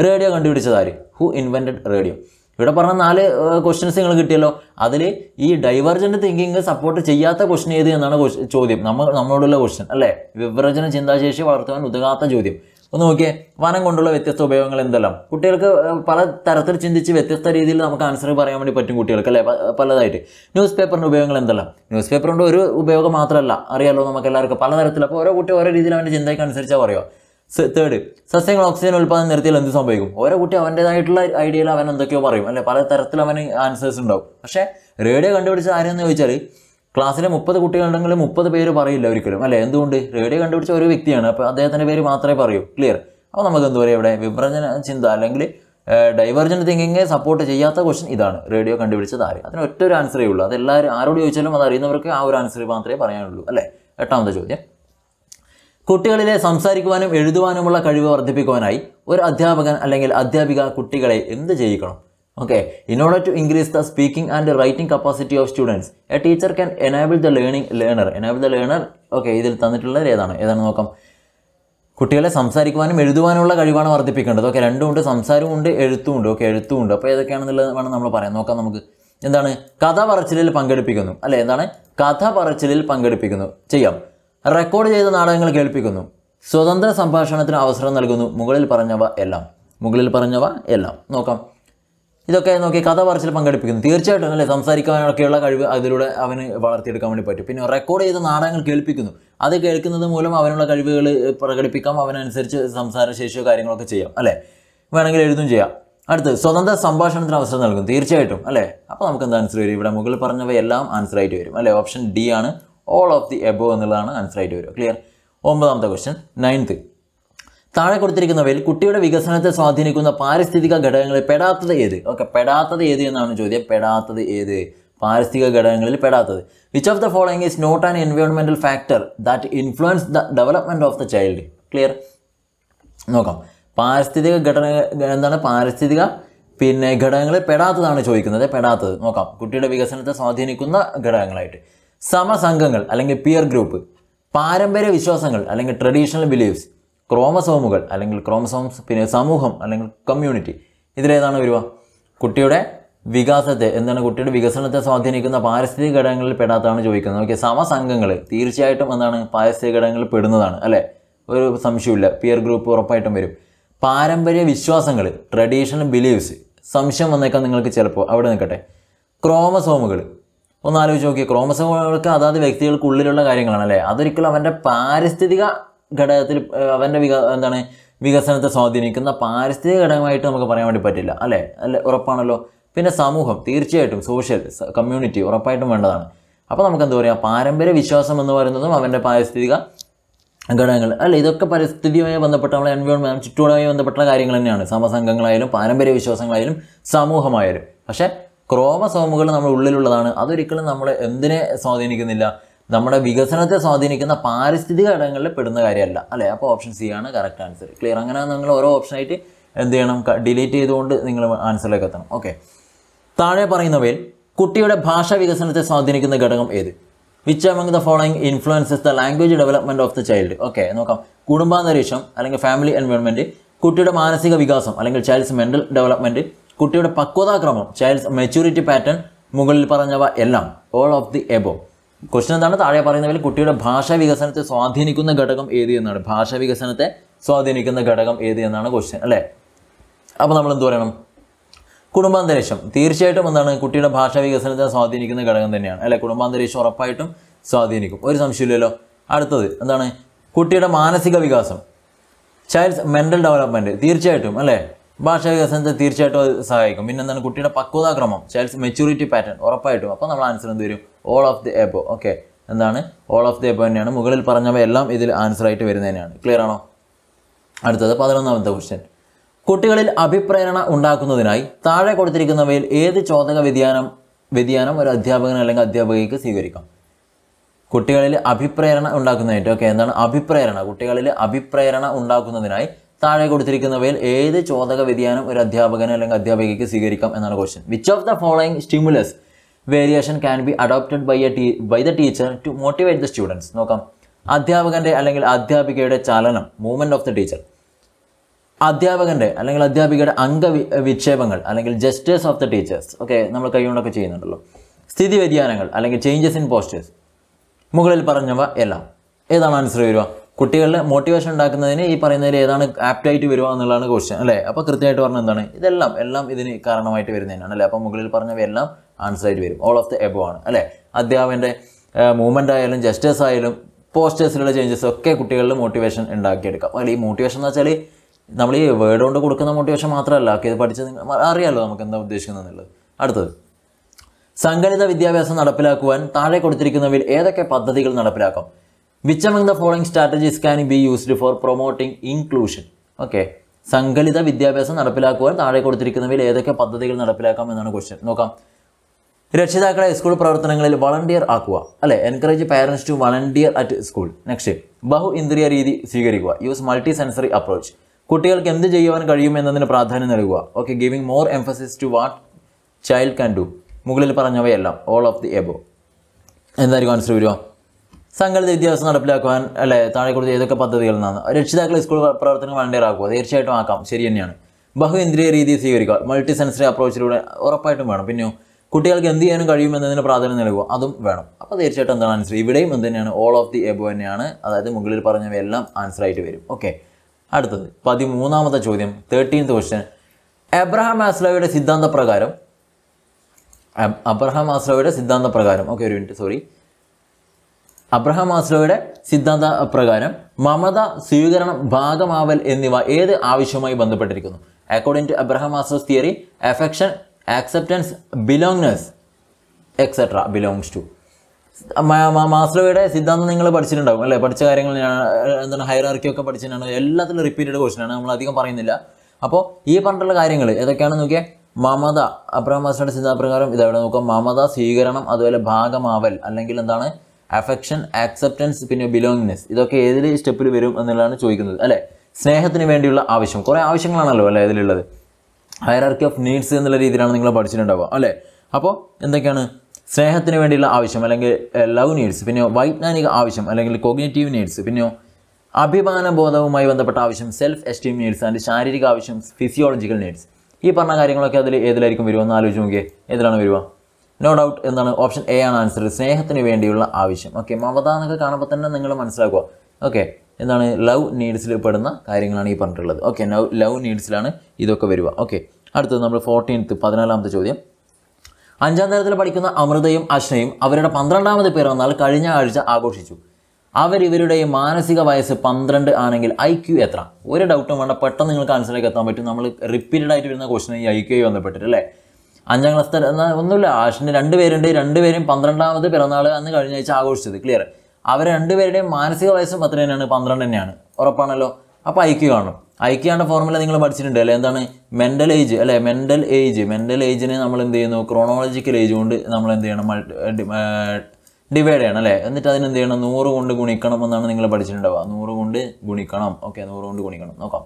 radio കണ്ടുപിടിച്ചതാര് ഹു ഇൻവെൻറ്റഡ് റേഡിയോ ഇവിടെ പറഞ്ഞ നാല് ക്വസ്റ്റ്യൻസ് നിങ്ങൾ കിട്ടിയല്ലോ അതിൽ ഈ ഡൈവർജൻറ്റ് തിങ്കിങ് സപ്പോർട്ട് ചെയ്യാത്ത ക്വസ്റ്റ്യൻ ഏത് എന്നാണ് ചോദ്യം നമ്മൾ നമ്മളോടുള്ള ക്വസ്റ്റ്യൻ അല്ലേ വിവരചന ചിന്താശേഷി വളർത്തുവാൻ ഉതകാത്ത ചോദ്യം ഒന്ന് നോക്കിയേ വനം കൊണ്ടുള്ള വ്യത്യസ്ത ഉപയോഗങ്ങൾ എന്തെല്ലാം കുട്ടികൾക്ക് പല തരത്തിൽ ചിന്തിച്ച് വ്യത്യസ്ത രീതിയിൽ നമുക്ക് ആൻസർ പറയാൻ വേണ്ടി പറ്റും കുട്ടികൾക്ക് അല്ലേ പലതായിട്ട് ന്യൂസ് പേപ്പറിൻ്റെ ഉപയോഗങ്ങൾ എന്തെല്ലാം ന്യൂസ് പേപ്പറിൻ്റെ ഒരു ഉപയോഗം മാത്രമല്ല അറിയാലോ നമുക്ക് എല്ലാവർക്കും പലതരത്തിൽ അപ്പോൾ ഓരോ കുട്ടി ഓരോ രീതിയിൽ അവൻ്റെ ചിന്തയ്ക്ക് അനുസരിച്ചാണ് പറയുക തേർഡ് സസ്യങ്ങൾ ഓക്സിജൻ ഉൽപാദനം നിർത്തിയാൽ എന്ത് സംഭവിക്കും ഓരോ കുട്ടി അവൻ്റെതായിട്ടുള്ള ഐഡിയയിൽ അവൻ എന്തൊക്കെയോ പറയും അല്ലെ പല തരത്തിൽ അവന് ആൻസേഴ്സ് ഉണ്ടാവും പക്ഷേ റേഡിയോ കണ്ടുപിടിച്ച ആരെന്ന് ചോദിച്ചാൽ ക്ലാസ്സിലെ മുപ്പത് കുട്ടികളുണ്ടെങ്കിൽ മുപ്പത് പേര് പറയില്ല ഒരിക്കലും അല്ലേ എന്തുകൊണ്ട് റേഡിയോ കണ്ടുപിടിച്ച ഒരു വ്യക്തിയാണ് അപ്പോൾ അദ്ദേഹത്തിൻ്റെ പേര് മാത്രമേ പറയൂ ക്ലിയർ അപ്പോൾ നമുക്ക് എന്ത് പറയാം ഇവിടെ വിഭജന ചിന്ത അല്ലെങ്കിൽ ഡൈവേർജൻ തിങ്കിങ് സപ്പോർട്ട് ചെയ്യാത്ത ക്വസ്റ്റൻ ഇതാണ് റേഡിയോ കണ്ടുപിടിച്ചത് ആര് അതിന് ഒറ്റ ഒരു ആൻസറേ ഉള്ളൂ അതെല്ലാവരും ആരോട് ചോദിച്ചാലും അത് അറിയുന്നവർക്ക് ആ ഒരു ആൻസർ മാത്രമേ പറയാനുള്ളൂ അല്ലേ എട്ടാമത്തെ ചോദ്യം കുട്ടികളിലെ സംസാരിക്കുവാനും എഴുതുവാനുമുള്ള കഴിവ് വർദ്ധിപ്പിക്കുവാനായി ഒരു അധ്യാപകൻ അല്ലെങ്കിൽ അധ്യാപിക കുട്ടികളെ എന്ത് ചെയ്യിക്കണം okay in order to increase the speaking and writing capacity of students a teacher can enable the learning learner enable the learner okay ഇതിൽ തന്നിട്ടുള്ളത് ഏതാണ് ഏതാണ് നോക്കാം കുട്ടികളെ സംസാരിക്കുവാനും എഴുതുവാനുമുള്ള കഴിവാണ് വർദ്ധിപ്പിക്കേണ്ടത് ഓക്കെ രണ്ടുമുണ്ട് എഴുത്തും ഉണ്ട് ഓക്കെ ഉണ്ട് അപ്പോൾ ഏതൊക്കെയാണെന്നുള്ളത് വേണം നമ്മൾ പറയാം നോക്കാം നമുക്ക് എന്താണ് കഥ പറച്ചിലിൽ പങ്കെടുപ്പിക്കുന്നു അല്ലേ എന്താണ് കഥ പറച്ചിലിൽ പങ്കെടുപ്പിക്കുന്നു ചെയ്യാം റെക്കോർഡ് ചെയ്ത നാടകങ്ങൾ കേൾപ്പിക്കുന്നു സ്വതന്ത്ര സംഭാഷണത്തിന് അവസരം നൽകുന്നു മുകളിൽ പറഞ്ഞവ എല്ലാം മുകളിൽ പറഞ്ഞവ എല്ലാം നോക്കാം ഇതൊക്കെ നോക്കി കഥ പറച്ചിൽ പങ്കെടുപ്പിക്കുന്നു തീർച്ചയായിട്ടും അല്ലേ സംസാരിക്കാനൊക്കെയുള്ള കഴിവ് അതിലൂടെ അവന് വളർത്തിയെടുക്കാൻ വേണ്ടി പറ്റും പിന്നെ റെക്കോർഡ് ചെയ്ത നാടകങ്ങൾ കേൾപ്പിക്കുന്നു അത് കേൾക്കുന്നത് മൂലം അവനുള്ള കഴിവുകൾ പ്രകടിപ്പിക്കാം അവനനുസരിച്ച് സംസാരശേഷിയോ കാര്യങ്ങളൊക്കെ ചെയ്യാം അല്ലേ വേണമെങ്കിൽ എഴുതും ചെയ്യാം അടുത്ത് സ്വതന്ത്ര സംഭാഷണത്തിന് അവസരം നൽകും തീർച്ചയായിട്ടും അല്ലേ അപ്പോൾ നമുക്ക് എന്താ ആൻസർ വരും ഇവിടെ മുകളിൽ പറഞ്ഞവയെല്ലാം ആൻസർ ആയിട്ട് വരും അല്ലേ ഓപ്ഷൻ ഡി ആണ് ഓൾ ഓഫ് ദി എബോ എന്നുള്ളതാണ് ആൻസറായിട്ട് ആയിട്ട് വരിക ക്ലിയർ ഒമ്പതാമത്തെ ക്വസ്റ്റ്യൻ നയൻത്ത് താഴെ കൊടുത്തിരിക്കുന്നവയിൽ കുട്ടിയുടെ വികസനത്തെ സ്വാധീനിക്കുന്ന പാരിസ്ഥിതിക ഘടകങ്ങളിൽ പെടാത്തത് ഏത് ഓക്കെ പെടാത്തത് ഏത് എന്നാണ് ചോദ്യം പെടാത്തത് ഏത് പാരിസ്ഥിതിക ഘടകങ്ങളിൽ പെടാത്തത് which of the following is not an എൻവയോൺമെൻ്റൽ factor that influence the development of the child clear നോക്കാം പാരിസ്ഥിതിക ഘടന എന്താണ് പാരിസ്ഥിതിക പിന്നെ ഘടകങ്ങളിൽ പെടാത്തതാണ് ചോദിക്കുന്നത് പെടാത്തത് നോക്കാം കുട്ടിയുടെ വികസനത്തെ സ്വാധീനിക്കുന്ന ഘടകങ്ങളായിട്ട് സമസംഘങ്ങൾ അല്ലെങ്കിൽ പിയർ ഗ്രൂപ്പ് പാരമ്പര്യ വിശ്വാസങ്ങൾ അല്ലെങ്കിൽ ട്രഡീഷണൽ ബിലീവ്സ് ക്രോമസോമുകൾ അല്ലെങ്കിൽ ക്രോമസോംസ് പിന്നെ സമൂഹം അല്ലെങ്കിൽ കമ്മ്യൂണിറ്റി ഇതിലേതാണ് വരിക കുട്ടിയുടെ വികാസത്തെ എന്താണ് കുട്ടിയുടെ വികസനത്തെ സ്വാധീനിക്കുന്ന പാരിസ്ഥിതിക ഘടകങ്ങളിൽ പെടാത്തതാണ് ചോദിക്കുന്നത് ഓക്കെ സമസംഘങ്ങൾ തീർച്ചയായിട്ടും എന്താണ് പാരിസ്ഥിതിക ഘടകങ്ങളിൽ പെടുന്നതാണ് അല്ലേ ഒരു സംശയമില്ല പിയർ ഗ്രൂപ്പ് ഉറപ്പായിട്ടും വരും പാരമ്പര്യ വിശ്വാസങ്ങൾ ട്രഡീഷണൽ ബിലീവ്സ് സംശയം വന്നേക്കാൻ നിങ്ങൾക്ക് ചിലപ്പോൾ അവിടെ നിൽക്കട്ടെ ക്രോമസോമുകൾ ഒന്ന് ആലോചിച്ച് നോക്കിയ ക്രോമസോമുകൾക്ക് അതാത് വ്യക്തികൾക്കുള്ളിലുള്ള കാര്യങ്ങളാണ് അല്ലേ അതൊരിക്കലും അവൻ്റെ പാരിസ്ഥിതിക ഘടകത്തിൽ അവൻ്റെ വിക എന്താണ് വികസനത്തെ സ്വാധീനിക്കുന്ന പാരിസ്ഥിതിക ഘടകമായിട്ട് നമുക്ക് പറയാൻ വേണ്ടി പറ്റില്ല അല്ലേ അല്ലെ ഉറപ്പാണല്ലോ പിന്നെ സമൂഹം തീർച്ചയായിട്ടും സോഷ്യൽ കമ്മ്യൂണിറ്റി ഉറപ്പായിട്ടും വേണ്ടതാണ് അപ്പോൾ നമുക്ക് എന്താ പറയുക പാരമ്പര്യ വിശ്വാസം എന്ന് പറയുന്നതും അവൻ്റെ പാരിസ്ഥിതിക ഘടകങ്ങൾ അല്ല ഇതൊക്കെ പരിസ്ഥിതിയുമായി ബന്ധപ്പെട്ട നമ്മളെ എൻവയോൺമെൻറ്റ് ചുറ്റുപാടുമായി ബന്ധപ്പെട്ട കാര്യങ്ങൾ തന്നെയാണ് സമസംഘങ്ങളായാലും പാരമ്പര്യ വിശ്വാസങ്ങളായാലും സമൂഹമായാലും പക്ഷേ ക്രോമസോമുകൾ നമ്മുടെ ഉള്ളിലുള്ളതാണ് അതൊരിക്കലും നമ്മൾ എന്തിനെ സ്വാധീനിക്കുന്നില്ല നമ്മുടെ വികസനത്തെ സ്വാധീനിക്കുന്ന പാരിസ്ഥിതിക ഘടകങ്ങളിൽ പെടുന്ന കാര്യമല്ല അല്ലേ അപ്പോൾ ഓപ്ഷൻ സി ആണ് കറക്റ്റ് ആൻസർ ക്ലിയർ അങ്ങനെ നിങ്ങൾ ഓരോ ഓപ്ഷനായിട്ട് എന്ത് ചെയ്യണം ഡിലീറ്റ് ചെയ്തുകൊണ്ട് നിങ്ങൾ ആൻസറിലേക്ക് എത്തണം ഓക്കെ താഴെ പറയുന്നവയിൽ കുട്ടിയുടെ ഭാഷ വികസനത്തെ സ്വാധീനിക്കുന്ന ഘടകം ഏത് which among the following influences the language development of the child okay നോക്കാം കുടുംബാന്തരീക്ഷം അല്ലെങ്കിൽ ഫാമിലി എൻവയോൺമെൻറ്റ് കുട്ടിയുടെ മാനസിക വികാസം അല്ലെങ്കിൽ ചൈൽഡ്സ് മെൻ്റൽ ഡെവലപ്മെൻറ്റ് കുട്ടിയുടെ പക്വതാക്രമം ചൈൽഡ്സ് മെച്യൂരിറ്റി പാറ്റേൺ മുകളിൽ പറഞ്ഞവ എല്ലാം all of the above question എന്താണ് താഴെ പറയുന്നവരിൽ കുട്ടിയുടെ ഭാഷാ വികസനത്തെ സ്വാധീനിക്കുന്ന ഘടകം ഏത് എന്നാണ് ഭാഷാ വികസനത്തെ സ്വാധീനിക്കുന്ന ഘടകം ഏത് എന്നാണ് ക്വസ്റ്റ്യൻ അല്ലേ അപ്പോൾ നമ്മൾ എന്ത് പറയണം കുടുംബാന്തരീക്ഷം തീർച്ചയായിട്ടും എന്താണ് കുട്ടിയുടെ ഭാഷാ വികസനത്തെ സ്വാധീനിക്കുന്ന ഘടകം തന്നെയാണ് അല്ലെ കുടുംബാന്തരീക്ഷം ഉറപ്പായിട്ടും സ്വാധീനിക്കും ഒരു സംശയമില്ലല്ലോ അടുത്തത് എന്താണ് കുട്ടിയുടെ മാനസിക വികാസം ചൈൽഡ്സ് മെൻ്റൽ ഡെവലപ്മെൻറ്റ് തീർച്ചയായിട്ടും അല്ലേ ഭാഷ വികസനത്തെ തീർച്ചയായിട്ടും അത് സഹായിക്കും പിന്നെ എന്താണ് കുട്ടിയുടെ പക്വതാക്രമം ചൈൽഡ്സ് മെച്യൂരിറ്റി പാറ്റേൺ ഉറപ്പായിട്ടും അപ്പോൾ നമ്മൾ ആൻസർ എന്ത് വരും all of the above okay എന്താണ് ഓൾ ഓഫ് ദി എബോ തന്നെയാണ് മുകളിൽ പറഞ്ഞവയെല്ലാം ഇതിൽ ആൻസറായിട്ട് വരുന്നത് തന്നെയാണ് ക്ലിയർ ആണോ അടുത്തത് പതിനൊന്നാമത്തെ ക്വസ്റ്റ്യൻ കുട്ടികളിൽ അഭിപ്രേരണ ഉണ്ടാക്കുന്നതിനായി താഴെ കൊടുത്തിരിക്കുന്നവയിൽ ഏത് ചോദക വ്യതിയാനം വ്യതിയാനം ഒരു അധ്യാപകന് അല്ലെങ്കിൽ അധ്യാപകയ്ക്ക് സ്വീകരിക്കാം കുട്ടികളിൽ അഭിപ്രേരണ ഉണ്ടാക്കുന്നതായിട്ട് ഓക്കെ എന്താണ് അഭിപ്രേരണ കുട്ടികളിൽ അഭിപ്രേരണ ഉണ്ടാക്കുന്നതിനായി താഴെ കൊടുത്തിരിക്കുന്നവയിൽ ഏത് ചോദക വ്യതിയാനം ഒരു അധ്യാപകന് അല്ലെങ്കിൽ അധ്യാപികയ്ക്ക് സ്വീകരിക്കാം എന്നാണ് question which of the following stimulus variation can be adopted by a tea by the teacher to motivate the students നോക്കാം അധ്യാപകൻ്റെ അല്ലെങ്കിൽ അധ്യാപികയുടെ ചലനം മൂവ്മെൻറ്റ് ഓഫ് ദ ടീച്ചർ അധ്യാപകൻ്റെ അല്ലെങ്കിൽ അധ്യാപികയുടെ അംഗ വിക്ഷേപങ്ങൾ അല്ലെങ്കിൽ gestures of the teachers okay നമ്മൾ കൈകൊണ്ടൊക്കെ ചെയ്യുന്നുണ്ടല്ലോ സ്ഥിതി വ്യതിയാനങ്ങൾ അല്ലെങ്കിൽ ചേഞ്ചസ് ഇൻ പോസ്റ്റേഴ്സ് മുകളിൽ പറഞ്ഞവ എല്ലാം ഏതാണ് ആൻസർ വരിക കുട്ടികളിൽ മോട്ടിവേഷൻ ഉണ്ടാക്കുന്നതിന് ഈ പറയുന്നതിൽ ഏതാണ് ആപ്റ്റായിട്ട് വരിക എന്നുള്ളതാണ് ക്വസ്റ്റ്യൻ അല്ലേ അപ്പോൾ കൃത്യമായിട്ട് പറഞ്ഞ എന്താണ് ഇതെല്ലാം എല്ലാം ഇതിന് കാരണമായിട്ട് വരുന്നതിനാണ് അല്ലേ അപ്പോൾ മുകളിൽ പറഞ്ഞവയെല്ലാം ആൻസർ ആയിട്ട് വരും ഓൾ ഓഫ് ദി എബോ ആണ് അല്ലേ അധ്യാപൻ്റെ മൂവ്മെൻ്റ് ആയാലും ജസ്റ്റേഴ്സ് ആയാലും പോസ്റ്റേഴ്സിലുള്ള ചേഞ്ചസ് ഒക്കെ കുട്ടികളിൽ മോട്ടിവേഷൻ ഉണ്ടാക്കിയെടുക്കാം അല്ലെങ്കിൽ ഈ മോട്ടിവേഷൻ എന്ന് വെച്ചാൽ നമ്മൾ ഈ വേർഡ് കൊണ്ട് കൊടുക്കുന്ന മോട്ടിവേഷൻ മാത്രമല്ല ഇത് പഠിച്ച് അറിയാമല്ലോ നമുക്ക് എന്താ ഉദ്ദേശിക്കുന്നത് എന്നുള്ളത് അടുത്തത് സംഘടിത വിദ്യാഭ്യാസം നടപ്പിലാക്കുവാൻ താഴെ കൊടുത്തിരിക്കുന്നവയിൽ ഏതൊക്കെ പദ്ധതികൾ നടപ്പിലാക്കാം which among the following strategies can be used for promoting inclusion okay സങ്കലിത വിദ്യാഭ്യാസം നടപ്പിലാക്കുവാൻ താഴെ കൊടുത്തിരിക്കുന്നവയിൽ ഏതൊക്കെ പദ്ധതികൾ നടപ്പിലാക്കാം എന്നാണ് ക്വസ്റ്റ്യൻ നോക്കാം രക്ഷിതാക്കളെ സ്കൂൾ പ്രവർത്തനങ്ങളിൽ വളണ്ടിയർ ആക്കുക അല്ലെ encourage parents to volunteer at school next ബഹു ഇന്ദ്രിയ രീതി സ്വീകരിക്കുക യൂസ് മൾട്ടി സെൻസറി അപ്രോച്ച് കുട്ടികൾക്ക് എന്ത് ചെയ്യുവാൻ കഴിയും എന്നതിന് പ്രാധാന്യം നൽകുക okay giving more emphasis to what child can do മുകളിൽ പറഞ്ഞവയെല്ലാം ഓൾ ഓഫ് ദി എബോ എന്തായിരിക്കും ആൻസർ വരുമോ സംഘടിത വിദ്യാഭ്യാസം നടപ്പിലാക്കുവാൻ അല്ലെ താഴെ കൊടുത്ത ഏതൊക്കെ പദ്ധതികൾ എന്നാണ് രക്ഷിതാക്കളെ സ്കൂൾ പ്രവർത്തനങ്ങൾ വണ്ടേറാക്കുക തീർച്ചയായിട്ടും ആക്കാം ശരി തന്നെയാണ് ബഹു ഇന്ദ്രിയ രീതി സ്വീകരിക്കുക മൾട്ടി സെൻസറി അപ്രോച്ചിലൂടെ ഉറപ്പായിട്ടും വേണം പിന്നെ കുട്ടികൾക്ക് എന്ത് ചെയ്യാനും കഴിയും എന്നതിന് പ്രാധാന്യം നൽകുക അതും വേണം അപ്പോൾ തീർച്ചയായിട്ടും എന്താണ് ആൻസർ ഇവിടെയും എന്ത് തന്നെയാണ് ഓൾ ഓഫ് ദി എബോ തന്നെയാണ് അതായത് മുകളിൽ പറഞ്ഞവയെല്ലാം ആൻസർ ആയിട്ട് വരും ഓക്കെ അടുത്തത് പതിമൂന്നാമത്തെ ചോദ്യം തേർട്ടീൻത് ക്വസ്റ്റ്യൻ എബ്രഹാം ആസ്ലോയുടെ സിദ്ധാന്തപ്രകാരം അബ്രഹാം ആസ്ലോയുടെ സിദ്ധാന്തപ്രകാരം ഓക്കെ ഒരു മിനിറ്റ് സോറി അബ്രഹാം മാസ്ലോയുടെ സിദ്ധാന്ത പ്രകാരം മമത സ്വീകരണം ഭാഗമാവൽ എന്നിവ ഏത് ആവശ്യവുമായി ബന്ധപ്പെട്ടിരിക്കുന്നു according to Abraham Maslow's theory affection acceptance belongness etcetera belongs to മാസ്ലോയുടെ സിദ്ധാന്തം നിങ്ങൾ പഠിച്ചിട്ടുണ്ടാകും അല്ലേ പഠിച്ച കാര്യങ്ങൾ എന്താണ് ഹൈറാർക്കി ഒക്കെ പഠിച്ചിട്ടുണ്ടാകും എല്ലാത്തിലും റിപ്പീറ്റഡ് ക്വസ്റ്റിനാണ് നമ്മൾ അധികം പറയുന്നില്ല അപ്പോൾ ഈ പറഞ്ഞിട്ടുള്ള കാര്യങ്ങൾ ഏതൊക്കെയാണ് നോക്കിയാൽ മമത അബ്രഹാം മാസ്ലോയുടെ സിദ്ധാന്തപ്രകാരം ഇതവിടെ നോക്കാം മമത സ്വീകരണം അതുപോലെ ഭാഗമാവൽ അല്ലെങ്കിൽ എന്താണ് അഫെക്ഷൻ ആക്സെപ്റ്റൻസ് പിന്നെ ബിലോങ്നെസ് ഇതൊക്കെ ഏതിൽ സ്റ്റെപ്പിൽ വരും എന്നുള്ളതാണ് ചോദിക്കുന്നത് അല്ലേ സ്നേഹത്തിന് വേണ്ടിയുള്ള ആവശ്യം കുറേ ആവശ്യങ്ങളാണല്ലോ അല്ലേ ഇതിലുള്ളത് ഹയറാർക്കി ഓഫ് നീഡ്സ് എന്നുള്ള രീതിയിലാണ് നിങ്ങൾ പഠിച്ചിട്ടുണ്ടാവുക അല്ലേ അപ്പോൾ എന്തൊക്കെയാണ് സ്നേഹത്തിന് വേണ്ടിയുള്ള ആവശ്യം അല്ലെങ്കിൽ ലവ് നീഡ്സ് പിന്നെ വൈജ്ഞാനിക ആവശ്യം അല്ലെങ്കിൽ കോഗ്നേറ്റീവ് നീഡ്സ് പിന്നെയോ അഭിമാന ബോധവുമായി ബന്ധപ്പെട്ട ആവശ്യം സെൽഫ് എസ്റ്റീം നീഡ്സ് ആൻഡ് ശാരീരിക ആവശ്യം ഫിസിയോളജിക്കൽ നീഡ്സ് ഈ പറഞ്ഞ കാര്യങ്ങളൊക്കെ അതിൽ ഏതിലായിരിക്കും വരുമോ എന്ന് ആലോചിച്ച് നോക്കിയേ ഏതിലാണ് വരുവാ നോ ഡൗട്ട് എന്നാണ് ഓപ്ഷൻ എ ആണ് ആൻസർ സ്നേഹത്തിന് വേണ്ടിയുള്ള ആവശ്യം ഓക്കെ മമത എന്നൊക്കെ കാണുമ്പോൾ തന്നെ നിങ്ങൾ മനസ്സിലാക്കുക ഓക്കെ എന്താണ് ലവ് നീഡ്സിൽ പെടുന്ന കാര്യങ്ങളാണ് ഈ പറഞ്ഞിട്ടുള്ളത് ഓക്കെ നവ് ലവ് നീഡ്സിലാണ് ഇതൊക്കെ വരിക ഓക്കെ അടുത്തത് നമ്മൾ ഫോർട്ടീൻത്ത് പതിനാലാമത്തെ ചോദ്യം അഞ്ചാം തരത്തിൽ പഠിക്കുന്ന അമൃതയും അശ്നയും അവരുടെ പന്ത്രണ്ടാമത് പിറന്നാൾ കഴിഞ്ഞ ആഴ്ച ആഘോഷിച്ചു അവരിവരുടെ മാനസിക വയസ്സ് പന്ത്രണ്ട് ആണെങ്കിൽ ഐ ക്യു എത്ര ഒരു ഡൗട്ടും വേണ്ട പെട്ടെന്ന് നിങ്ങൾക്ക് ആൻസറിലേക്ക് എത്താൻ പറ്റും നമ്മൾ റിപ്പീറ്റഡ് ആയിട്ട് വരുന്ന ക്വസ്റ്റിന് ഈ ഐ ക്യു ബന്ധപ്പെട്ടിട്ട് അല്ലേ അഞ്ചാം ക്ലാസ് എന്നാൽ ഒന്നുമില്ല ആഷിൻ്റെ രണ്ട് പേരുണ്ട് രണ്ടുപേരും പന്ത്രണ്ടാമത് പിറന്നാൾ അന്ന് കഴിഞ്ഞ ആഴ്ച ആഘോഷിച്ചത് ക്ലിയർ അവർ രണ്ടുപേരുടെയും മാനസിക വയസ്സും അത്ര തന്നെയാണ് പന്ത്രണ്ട് തന്നെയാണ് ഉറപ്പാണല്ലോ അപ്പോൾ ഐക്യു കാണണം ഐക്യാണ്ട ഫോർമുല നിങ്ങൾ പഠിച്ചിട്ടുണ്ട് അല്ലേ എന്താണ് മെൻ്റൽ ഏജ് അല്ലേ മെൻ്റൽ ഏജ് മെൻ്റൽ ഏജിനെ നമ്മൾ എന്ത് ചെയ്യുന്നു ക്രോണോളജിക്കൽ ഏജ് കൊണ്ട് നമ്മൾ എന്ത് ചെയ്യണം ഡിവൈഡ് ചെയ്യണം അല്ലേ എന്നിട്ട് അതിന് എന്ത് ചെയ്യണം നൂറ് കൊണ്ട് ഗുണിക്കണം എന്നാണ് നിങ്ങൾ പഠിച്ചിട്ടുണ്ടാവുക നൂറ് കൊണ്ട് ഗുണിക്കണം ഓക്കെ നൂറ് കൊണ്ട് ഗുണിക്കണം നോക്കാം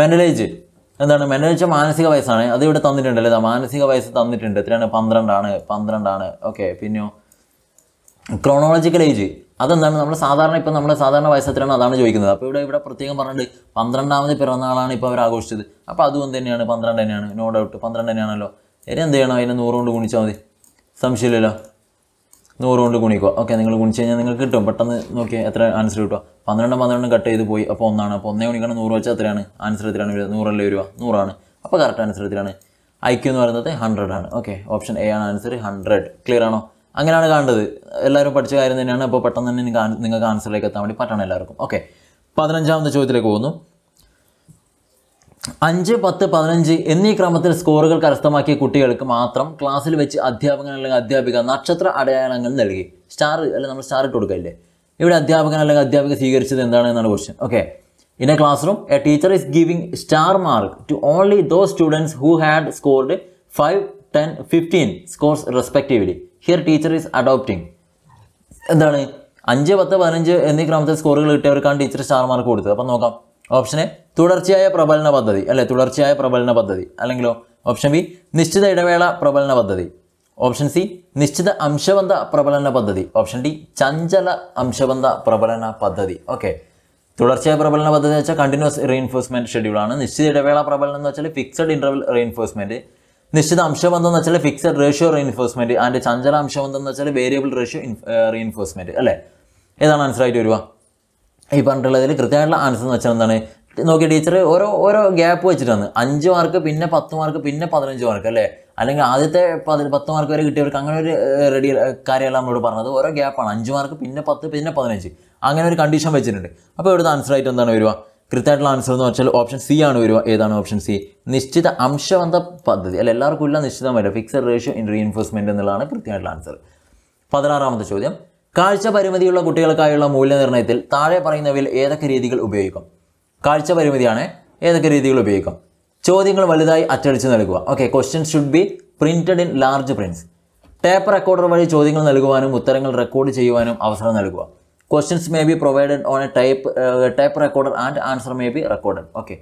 മെൻ്റൽ ഏജ് എന്താണ് മെനവെച്ച മാനസിക വയസ്സാണ് അത് ഇവിടെ തന്നിട്ടുണ്ടല്ലോ മാനസിക വയസ്സ് തന്നിട്ടുണ്ട് എത്രയാണ് പന്ത്രണ്ടാണ് പന്ത്രണ്ടാണ് ഓക്കെ പിന്നെയോ ക്രോണോളജിക്കൽ ഏജ് അതെന്താണ് നമ്മൾ സാധാരണ ഇപ്പം നമ്മൾ സാധാരണ വയസ്സ് എത്രയാണ് അതാണ് ചോദിക്കുന്നത് അപ്പോൾ ഇവിടെ ഇവിടെ പ്രത്യേകം പറഞ്ഞിട്ട് പന്ത്രണ്ടാമത് പിറന്നാളാണ് ഇപ്പോൾ അവർ ആഘോഷിച്ചത് അപ്പോൾ അതും തന്നെയാണ് പന്ത്രണ്ട് തന്നെയാണ് നോ ഡൗട്ട് പന്ത്രണ്ട് തന്നെയാണല്ലോ ഇനി എന്ത് ചെയ്യണം അതിനെ നൂറുകൊണ്ട് കൊണ്ട് ഗുണിച്ചാൽ മതി സംശയമില്ലല്ലോ നൂറ് കൊണ്ട് ഗുണിക്കുക ഓക്കെ നിങ്ങൾ ഗുണിച്ച് കഴിഞ്ഞാൽ നിങ്ങൾക്ക് കിട്ടും പെട്ടെന്ന് നോക്കിയാൽ എത്ര ആൻസർ കിട്ടുക പന്ത്രണ്ടും പന്ത്രണ്ടും കട്ട് ചെയ്ത് പോയി അപ്പോൾ ഒന്നാണ് അപ്പോൾ ഒന്നേ ഗുണിക്കണം നൂറ് വെച്ചാൽ എത്രയാണ് ആൻസർ എത്രയാണ് വരിക നൂറല്ലേ വരിക നൂറാണ് അപ്പോൾ കറക്റ്റ് ആൻസർ എത്രയാണ് ഐ ഐക്യു എന്ന് പറയുന്നത് ഹൺഡ്രഡ് ആണ് ഓക്കെ ഓപ്ഷൻ എ ആണ് ആൻസർ ഹൺഡ്രഡ് ക്ലിയർ ആണോ അങ്ങനെയാണ് കാണേണ്ടത് എല്ലാവരും പഠിച്ച കാര്യം തന്നെയാണ് അപ്പോൾ പെട്ടെന്ന് തന്നെ നിങ്ങൾക്ക് നിങ്ങൾക്ക് ആൻസറിലേക്ക് എത്താൻ വേണ്ടി പറ്റണം എല്ലാവർക്കും ഓക്കെ പതിനഞ്ചാമത്തെ ചോദ്യത്തിലേക്ക് പോകുന്നു അഞ്ച് പത്ത് പതിനഞ്ച് എന്നീ ക്രമത്തിൽ സ്കോറുകൾ കരസ്ഥമാക്കിയ കുട്ടികൾക്ക് മാത്രം ക്ലാസ്സിൽ വെച്ച് അധ്യാപകൻ അല്ലെങ്കിൽ അധ്യാപിക നക്ഷത്ര അടയാളങ്ങൾ നൽകി സ്റ്റാർ അല്ലെങ്കിൽ നമ്മൾ സ്റ്റാർ ഇട്ട് കൊടുക്കല്ലേ ഇവിടെ അധ്യാപകൻ അല്ലെങ്കിൽ അധ്യാപിക സ്വീകരിച്ചത് എന്താണ് എന്നാണ് question okay in a classroom a teacher is giving star mark to only those students who had scored five ten fifteen scores respectively here teacher is adopting എന്താണ് അഞ്ച് പത്ത് പതിനഞ്ച് എന്നീ ക്രമത്തിൽ സ്കോറുകൾ കിട്ടിയവർക്കാണ് ടീച്ചർ സ്റ്റാർ മാർക്ക് കൊടുത്തത് അപ്പം നോക്കാം ഓപ്ഷൻ എ തുടർച്ചയായ പ്രബലന പദ്ധതി അല്ലെ തുടർച്ചയായ പ്രബലന പദ്ധതി അല്ലെങ്കിലോ ഓപ്ഷൻ ബി നിശ്ചിത ഇടവേള പ്രബലന പദ്ധതി ഓപ്ഷൻ സി നിശ്ചിത അംശബന്ധ പ്രബലന പദ്ധതി ഓപ്ഷൻ ഡി ചഞ്ചല അംശബന്ധ പ്രബലന പദ്ധതി ഓക്കെ തുടർച്ചയായ പ്രബലന പദ്ധതി എന്ന് വെച്ചാൽ കണ്ടിന്യൂസ് ഷെഡ്യൂൾ ആണ് നിശ്ചിത ഇടവേള പ്രബലനം എന്ന് വെച്ചാൽ ഫിക്സഡ് ഇന്റർവൽ റീഇൻഫോഴ്സ്മെന്റ് നിശ്ചിത അംശബന്ധം എന്ന് വെച്ചാൽ ഫിക്സഡ് റേഷ്യോ റീഎൻഫോഴ്സ്മെൻറ്റ് ആൻഡ് ചഞ്ചല അംശബന്ധം എന്ന് വെച്ചാൽ വേരിയബിൾ റേഷ്യോ റീഇൻഫോഴ്സ്മെന്റ് അല്ലേ ഏതാണ് ആൻസർ ആയിട്ട് വരിക ഈ പറഞ്ഞിട്ടുള്ളതിൽ കൃത്യമായിട്ടുള്ള ആൻസർ എന്ന് വെച്ചാൽ എന്താണ് നോക്കി ടീച്ചർ ഓരോ ഓരോ ഗ്യാപ്പ് വെച്ചിട്ടാണ് അഞ്ച് മാർക്ക് പിന്നെ പത്ത് മാർക്ക് പിന്നെ പതിനഞ്ച് മാർക്ക് അല്ലേ അല്ലെങ്കിൽ ആദ്യത്തെ പതി പത്ത് മാർക്ക് വരെ കിട്ടിയവർക്ക് അങ്ങനെ ഒരു റെഡി കാര്യമല്ല നമ്മളോട് പറഞ്ഞത് ഓരോ ഗ്യാപ്പാണ് അഞ്ച് മാർക്ക് പിന്നെ പത്ത് പിന്നെ പതിനഞ്ച് അങ്ങനെ ഒരു കണ്ടീഷൻ വെച്ചിട്ടുണ്ട് അപ്പോൾ ഇവിടുത്തെ ആൻസറായിട്ട് എന്താണ് വരിക കൃത്യമായിട്ടുള്ള ആൻസർ എന്ന് വെച്ചാൽ ഓപ്ഷൻ സി ആണ് വരിക ഏതാണ് ഓപ്ഷൻ സി നിശ്ചിത അംശബന്ധ പദ്ധതി അല്ല എല്ലാവർക്കും ഇല്ല നിശ്ചിതമായിട്ട് ഫിക്സഡ് റേഷ്യോ ഇൻ റീഎൻഫോഴ്സ്മെൻറ്റ് എന്നുള്ളതാണ് കൃത്യമായിട്ടുള്ള ആൻസർ പതിനാറാമത്തെ ചോദ്യം കാഴ്ച പരിമിതിയുള്ള കുട്ടികൾക്കായുള്ള മൂല്യനിർണ്ണയത്തിൽ താഴെ പറയുന്നവയിൽ ഏതൊക്കെ രീതികൾ ഉപയോഗിക്കും കാഴ്ച പരിമിതിയാണ് ഏതൊക്കെ രീതികൾ ഉപയോഗിക്കും ചോദ്യങ്ങൾ വലുതായി അച്ചടിച്ച് നൽകുക okay question should be printed in large prints tape recorder വഴി ചോദ്യങ്ങൾ നൽകുവാനും ഉത്തരങ്ങൾ റെക്കോർഡ് ചെയ്യുവാനും അവസരം നൽകുക questions may be provided on a type type recorder and answer may be recorded okay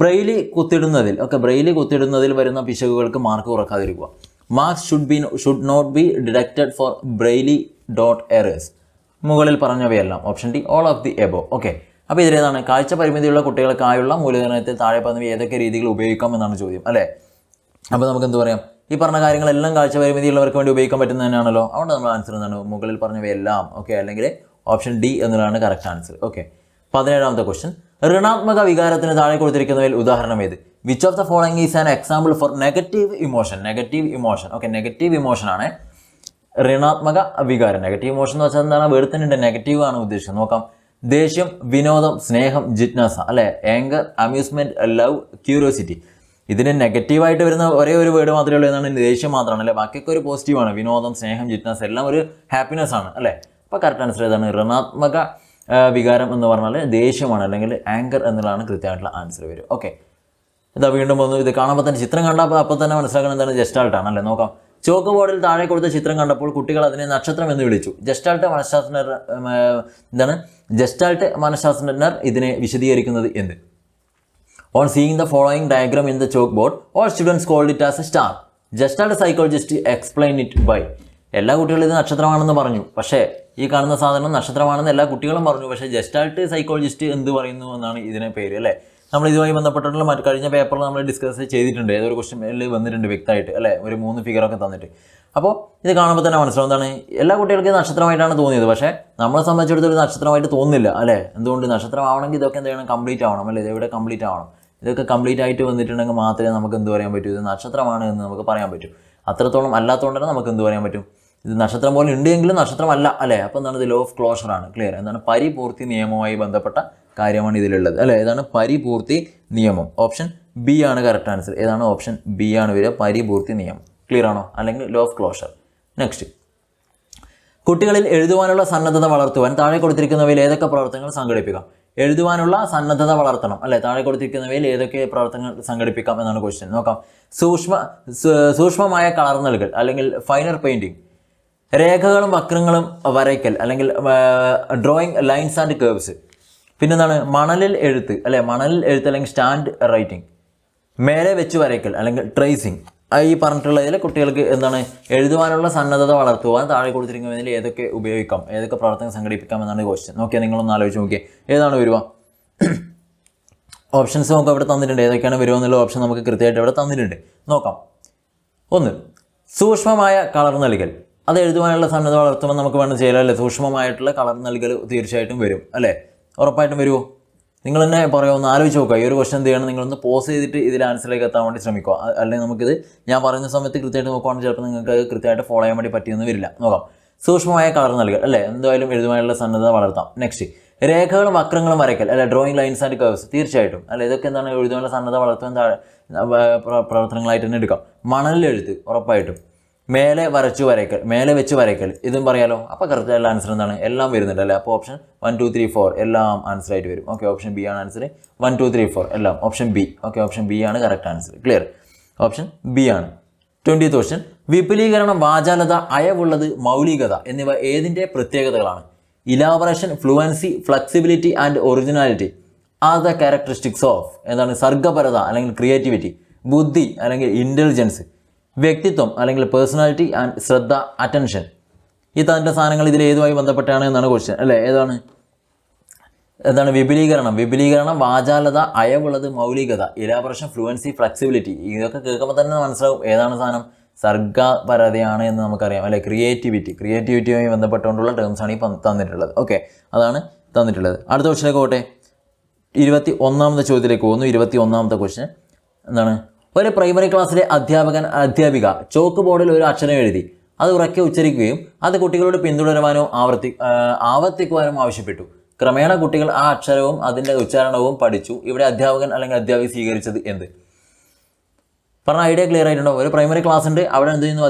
Braille കുത്തിടുന്നതിൽ ഓക്കെ ബ്രെയിലി കുത്തിടുന്നതിൽ വരുന്ന പിശകുകൾക്ക് മാർക്ക് കുറക്കാതിരിക്കുക marks should be should not be deducted for Braille dot errors മുകളിൽ പറഞ്ഞവയെല്ലാം option D all of the above okay അപ്പോൾ ഇതിലേതാണ് കാഴ്ച പരിമിതിയുള്ള കുട്ടികൾക്കായുള്ള മൂല്യനിർണ്ണയത്തിൽ താഴെ പറഞ്ഞവ ഏതൊക്കെ രീതികൾ ഉപയോഗിക്കാം എന്നാണ് ചോദ്യം അല്ലേ അപ്പോൾ നമുക്ക് എന്ത് പറയാം ഈ പറഞ്ഞ കാര്യങ്ങളെല്ലാം കാഴ്ച പരിമിതിയുള്ളവർക്ക് വേണ്ടി ഉപയോഗിക്കാൻ പറ്റുന്ന തന്നെയാണല്ലോ അതുകൊണ്ട് നമ്മൾ ആൻസർ എന്താണ് മുകളിൽ പറഞ്ഞവയെല്ലാം ഓക്കെ അല്ലെങ്കിൽ ഓപ്ഷൻ ഡി എന്നുള്ളതാണ് കറക്റ്റ് ആൻസർ ഓക്കെ പതിനേഴാമത്തെ ക്വസ്റ്റൻ ഋണാത്മക വികാരത്തിന് താഴെ കൊടുത്തിരിക്കുന്നതിൽ ഉദാഹരണം ഏത് which of the following is an example for negative emotion negative emotion okay negative emotion ആണ് ഋണാത്മക വികാരം നെഗറ്റീവ് ഇമോഷൻ എന്ന് വെച്ചാൽ എന്താണ് വേർഡ് തന്നെ നെഗറ്റീവ് ആണ് ഉദ്ദേശിച്ചത് നോക്കാം ദേഷ്യം വിനോദം സ്നേഹം ജിജ്ഞാസ അല്ലെ ഏങ്കർ അമ്യൂസ്മെൻറ്റ് ലവ് ക്യൂരിയോസിറ്റി ഇതിന് നെഗറ്റീവായിട്ട് വരുന്ന ഒരേ ഒരു വേർഡ് മാത്രമേ ഉള്ളൂ എന്നാണ് ദേഷ്യം മാത്രമാണ് അല്ലേ ബാക്കിയൊക്കെ ഒരു പോസിറ്റീവാണ് വിനോദം സ്നേഹം ജിജ്ഞാസ എല്ലാം ഒരു ഹാപ്പിനെസ് ആണ് അല്ലേ അപ്പോൾ കറക്റ്റ് ആൻസർ ഏതാണ് ഋണാത്മക വികാരം എന്ന് പറഞ്ഞാൽ ദേഷ്യമാണ് അല്ലെങ്കിൽ ആങ്കർ എന്നുള്ളതാണ് കൃത്യമായിട്ടുള്ള ആൻസർ വരും ഓക്കെ ഇതാ വീണ്ടും ഒന്ന് ഇത് കാണുമ്പോൾ തന്നെ ചിത്രം കണ്ടാൽ അപ്പോൾ തന്നെ മനസ്സിലാക്കണം എന്താണ് ജസ്റ്റാൾട്ടാണ് അല്ലേ നോക്കാം ചോക്ക് ബോർഡിൽ താഴെ കൊടുത്ത ചിത്രം കണ്ടപ്പോൾ കുട്ടികൾ അതിനെ നക്ഷത്രം എന്ന് വിളിച്ചു ജസ്റ്റാൾട്ട് മനഃശാസ്ത്രജ്ഞർ എന്താണ് ജസ്റ്റാൾട്ട് മനഃശാസ്ത്രജ്ഞർ ഇതിനെ വിശദീകരിക്കുന്നത് എന്ത് on seeing the following diagram in the chalk board all students called it as a star gestalt psychologist explain it by എല്ലാ കുട്ടികളും ഇത് നക്ഷത്രമാണെന്ന് പറഞ്ഞു പക്ഷേ ഈ കാണുന്ന സാധനം നക്ഷത്രമാണെന്ന് എല്ലാ കുട്ടികളും പറഞ്ഞു പക്ഷേ ജസ്റ്റാൾട്ട് സൈക്കോളജിസ്റ്റ് എന്ത് പറയുന്നു എന്നാണ് ഇതിനെ പേര് അല്ലേ നമ്മൾ ഇതുമായി ബന്ധപ്പെട്ടിട്ടുള്ള മറ്റു കഴിഞ്ഞ പേപ്പറിൽ നമ്മൾ ഡിസ്കസ് ചെയ്തിട്ടുണ്ട് ഏതൊരു ക്വസ്റ്റ്യനിൽ വന്നിട്ടുണ്ട് വ്യക്തമായിട്ട് അല്ലേ ഒരു മൂന്ന് ഫിഗറൊക്കെ തന്നിട്ട് അപ്പോൾ ഇത് കാണുമ്പോൾ തന്നെ മനസ്സിലാവും എന്താണ് എല്ലാ കുട്ടികൾക്കും നക്ഷത്രമായിട്ടാണ് തോന്നിയത് പക്ഷേ നമ്മളെ സംബന്ധിച്ചിടത്തോളം നക്ഷത്രമായിട്ട് തോന്നില്ല അല്ലേ എന്തുകൊണ്ട് നക്ഷത്രം ഇതൊക്കെ എന്ത് കംപ്ലീറ്റ് ആവണം അല്ലേ ഇതെവിടെ കംപ്ലീറ്റ് ആവണം ഇതൊക്കെ കംപ്ലീറ്റ് ആയിട്ട് വന്നിട്ടുണ്ടെങ്കിൽ മാത്രമേ നമുക്ക് എന്ത് പറയാൻ പറ്റൂ ഇത് നക്ഷത്രമാണ് എന്ന് നമുക്ക് പറയാൻ പറ്റും അത്രത്തോളം അല്ലാത്തതുകൊണ്ട് തന്നെ നമുക്ക് എന്ത് പറയാൻ പറ്റും ഇത് നക്ഷത്രം പോലെ ഉണ്ടെങ്കിലും നക്ഷത്രമല്ല അല്ലേ അപ്പോൾ എന്താണ് ഇത് ലോ ഓഫ് ക്ലോഷറാണ് ക്ലിയർ എന്താണ് പരിപൂർത്തി നിയമവുമായി ബന്ധപ്പെട്ട കാര്യമാണ് ഇതിലുള്ളത് അല്ലേ ഏതാണ് പരിപൂർത്തി നിയമം ഓപ്ഷൻ ബി ആണ് കറക്റ്റ് ആൻസർ ഏതാണ് ഓപ്ഷൻ ബി ആണ് വരിക പരിപൂർത്തി നിയമം ക്ലിയർ ആണോ അല്ലെങ്കിൽ ലോ ഓഫ് ക്ലോഷർ നെക്സ്റ്റ് കുട്ടികളിൽ എഴുതുവാനുള്ള സന്നദ്ധത വളർത്തുവാൻ താഴെ കൊടുത്തിരിക്കുന്നവയിൽ ഏതൊക്കെ പ്രവർത്തനങ്ങൾ സംഘടിപ്പിക്കാം എഴുതുവാനുള്ള സന്നദ്ധത വളർത്തണം അല്ലെ താഴെ കൊടുത്തിരിക്കുന്നവയിൽ ഏതൊക്കെ പ്രവർത്തനങ്ങൾ സംഘടിപ്പിക്കാം എന്നാണ് ക്വസ്റ്റ്യൻ നോക്കാം സൂക്ഷ്മ സൂക്ഷ്മമായ കളർ നൽകൽ അല്ലെങ്കിൽ ഫൈനർ പെയിൻറ്റിങ് രേഖകളും വക്രങ്ങളും വരയ്ക്കൽ അല്ലെങ്കിൽ ഡ്രോയിങ് ലൈൻസ് ആൻഡ് കേർവ്സ് പിന്നെ എന്താണ് മണലിൽ എഴുത്ത് അല്ലെ മണലിൽ എഴുത്ത് അല്ലെങ്കിൽ സ്റ്റാൻഡ് റൈറ്റിംഗ് മേലെ വെച്ച് വരയ്ക്കൽ അല്ലെങ്കിൽ ട്രേസിങ് ഈ പറഞ്ഞിട്ടുള്ളതിൽ കുട്ടികൾക്ക് എന്താണ് എഴുതുവാനുള്ള സന്നദ്ധത വളർത്തുവാൻ താഴെ കൊടുത്തിരിക്കുന്നതിൽ ഏതൊക്കെ ഉപയോഗിക്കാം ഏതൊക്കെ പ്രവർത്തനം സംഘടിപ്പിക്കാം എന്നാണ് ക്വസ്റ്റ്യൻ നോക്കിയാൽ നിങ്ങളൊന്ന് ആലോചിച്ച് നോക്കിയേ ഏതാണ് വരിക ഓപ്ഷൻസ് നമുക്ക് അവിടെ തന്നിട്ടുണ്ട് ഏതൊക്കെയാണ് വരുക എന്നുള്ള ഓപ്ഷൻ നമുക്ക് കൃത്യമായിട്ട് ഇവിടെ തന്നിട്ടുണ്ട് നോക്കാം ഒന്ന് സൂക്ഷ്മമായ കളർ നൽകൽ അത് എഴുതുവാനുള്ള സന്നദ്ധ വളർത്തുമ്പോൾ നമുക്ക് വേണ്ട ചെയ്യലല്ലേ സൂക്ഷ്മമായിട്ടുള്ള കളർ നൽകൽ തീർച്ചയായിട്ടും വരും അല്ലേ ഉറപ്പായിട്ടും വരുമോ നിങ്ങൾ തന്നെ പറയുമോ ഒന്ന് ആലോചിച്ച് നോക്കുക ഈ ഒരു ക്വസ്റ്റൻ എന്ത് ചെയ്യണം നിങ്ങളൊന്ന് പോസ് ചെയ്തിട്ട് ഇതിൽ ആൻസറിലേക്ക് എത്താൻ വേണ്ടി ശ്രമിക്കുക അല്ലെങ്കിൽ നമുക്കിത് ഞാൻ പറയുന്ന സമയത്ത് കൃത്യമായിട്ട് നോക്കുകയാണെങ്കിൽ ചിലപ്പോൾ നിങ്ങൾക്ക് കൃത്യമായിട്ട് ഫോളോ ചെയ്യാൻ വേണ്ടി പറ്റിയൊന്നും വരില്ല നോക്കാം സൂക്ഷ്മമായ കളർ നൽകുക അല്ലേ എന്തായാലും എഴുതുവാനുള്ള സന്നദ്ധത വളർത്താം നെക്സ്റ്റ് രേഖകളും വക്രങ്ങളും വരയ്ക്കൽ അല്ലെ ഡ്രോയിങ് ലൈൻസ് ആൻഡ് കവേഴ്സ് തീർച്ചയായിട്ടും അല്ലെ ഇതൊക്കെ എന്താണ് എഴുതുവാനുള്ള സന്നദ്ധ വളർത്തുവാൻ പ്രവർത്തനങ്ങളായിട്ട് തന്നെ എടുക്കാം മണലിൽ എഴുത്ത് ഉറപ്പായിട്ടും മേലെ വരച്ചു വരയ്ക്കൽ മേലെ വെച്ച് വരയ്ക്കൽ ഇതും പറയാലോ അപ്പോൾ കറക്റ്റ് ആൻസർ എന്താണ് എല്ലാം വരുന്നുണ്ട് അല്ലേ അപ്പോൾ option one two three four എല്ലാം ആൻസർ ആയിട്ട് വരും ഓക്കെ ഓപ്ഷൻ ബി ആണ് answer one two three four എല്ലാം option B okay option B ആണ് correct answer clear option B ആണ് ട്വൻറ്റി ക്വസ്റ്റ്യൻ വിപുലീകരണം വാചാലത അയവുള്ളത് മൗലികത എന്നിവ ഏതിൻ്റെ പ്രത്യേകതകളാണ് elaboration fluency flexibility and originality are the characteristics of എന്താണ് സർഗപരത അല്ലെങ്കിൽ ക്രിയേറ്റിവിറ്റി ബുദ്ധി അല്ലെങ്കിൽ ഇൻ്റലിജൻസ് വ്യക്തിത്വം അല്ലെങ്കിൽ പേഴ്സണാലിറ്റി ആൻഡ് ശ്രദ്ധ അറ്റൻഷൻ ഈ തൻ്റെ സാധനങ്ങൾ ഇതിൽ ഏതുമായി ബന്ധപ്പെട്ടാണ് എന്നാണ് ക്വസ്റ്റ്യൻ അല്ലേ ഏതാണ് എന്താണ് വിപുലീകരണം വിപുലീകരണം വാചാലത അയവുള്ളത് മൗലികത ഇലാബറേഷൻ ഫ്ലുവൻസി ഫ്ലെക്സിബിലിറ്റി ഇതൊക്കെ കേൾക്കുമ്പോൾ തന്നെ മനസ്സിലാവും ഏതാണ് സാധനം സർഗപരതയാണ് എന്ന് നമുക്കറിയാം അല്ലെ ക്രിയേറ്റിവിറ്റി ക്രിയേറ്റിവിറ്റിയുമായി ബന്ധപ്പെട്ടുകൊണ്ടുള്ള ടേംസാണ് ഈ തന്നിട്ടുള്ളത് ഓക്കെ അതാണ് തന്നിട്ടുള്ളത് അടുത്ത ക്വസ്റ്റിലേക്ക് പോട്ടെ ഇരുപത്തി ഒന്നാമത്തെ ചോദ്യത്തിലേക്ക് പോകുന്നു ഇരുപത്തി ഒന്നാമത്തെ ക്വസ്റ്റ്യൻ എന്താണ് ഒരു പ്രൈമറി ക്ലാസ്സിലെ അധ്യാപകൻ അധ്യാപിക ചോക്ക് ബോർഡിൽ ഒരു അക്ഷരം എഴുതി അത് ഉറക്കെ ഉച്ചരിക്കുകയും അത് കുട്ടികളോട് പിന്തുടരുവാനോ ആവർത്തി ആവർത്തിക്കുവാനും ആവശ്യപ്പെട്ടു ക്രമേണ കുട്ടികൾ ആ അക്ഷരവും അതിൻ്റെ ഉച്ചാരണവും പഠിച്ചു ഇവിടെ അധ്യാപകൻ അല്ലെങ്കിൽ അധ്യാപിക സ്വീകരിച്ചത് എന്ത് പറഞ്ഞ ഐഡിയ ക്ലിയർ ആയിട്ടുണ്ടോ ഒരു പ്രൈമറി ക്ലാസ് ഉണ്ട് അവിടെ എന്ത് ചെയ്യുന്നു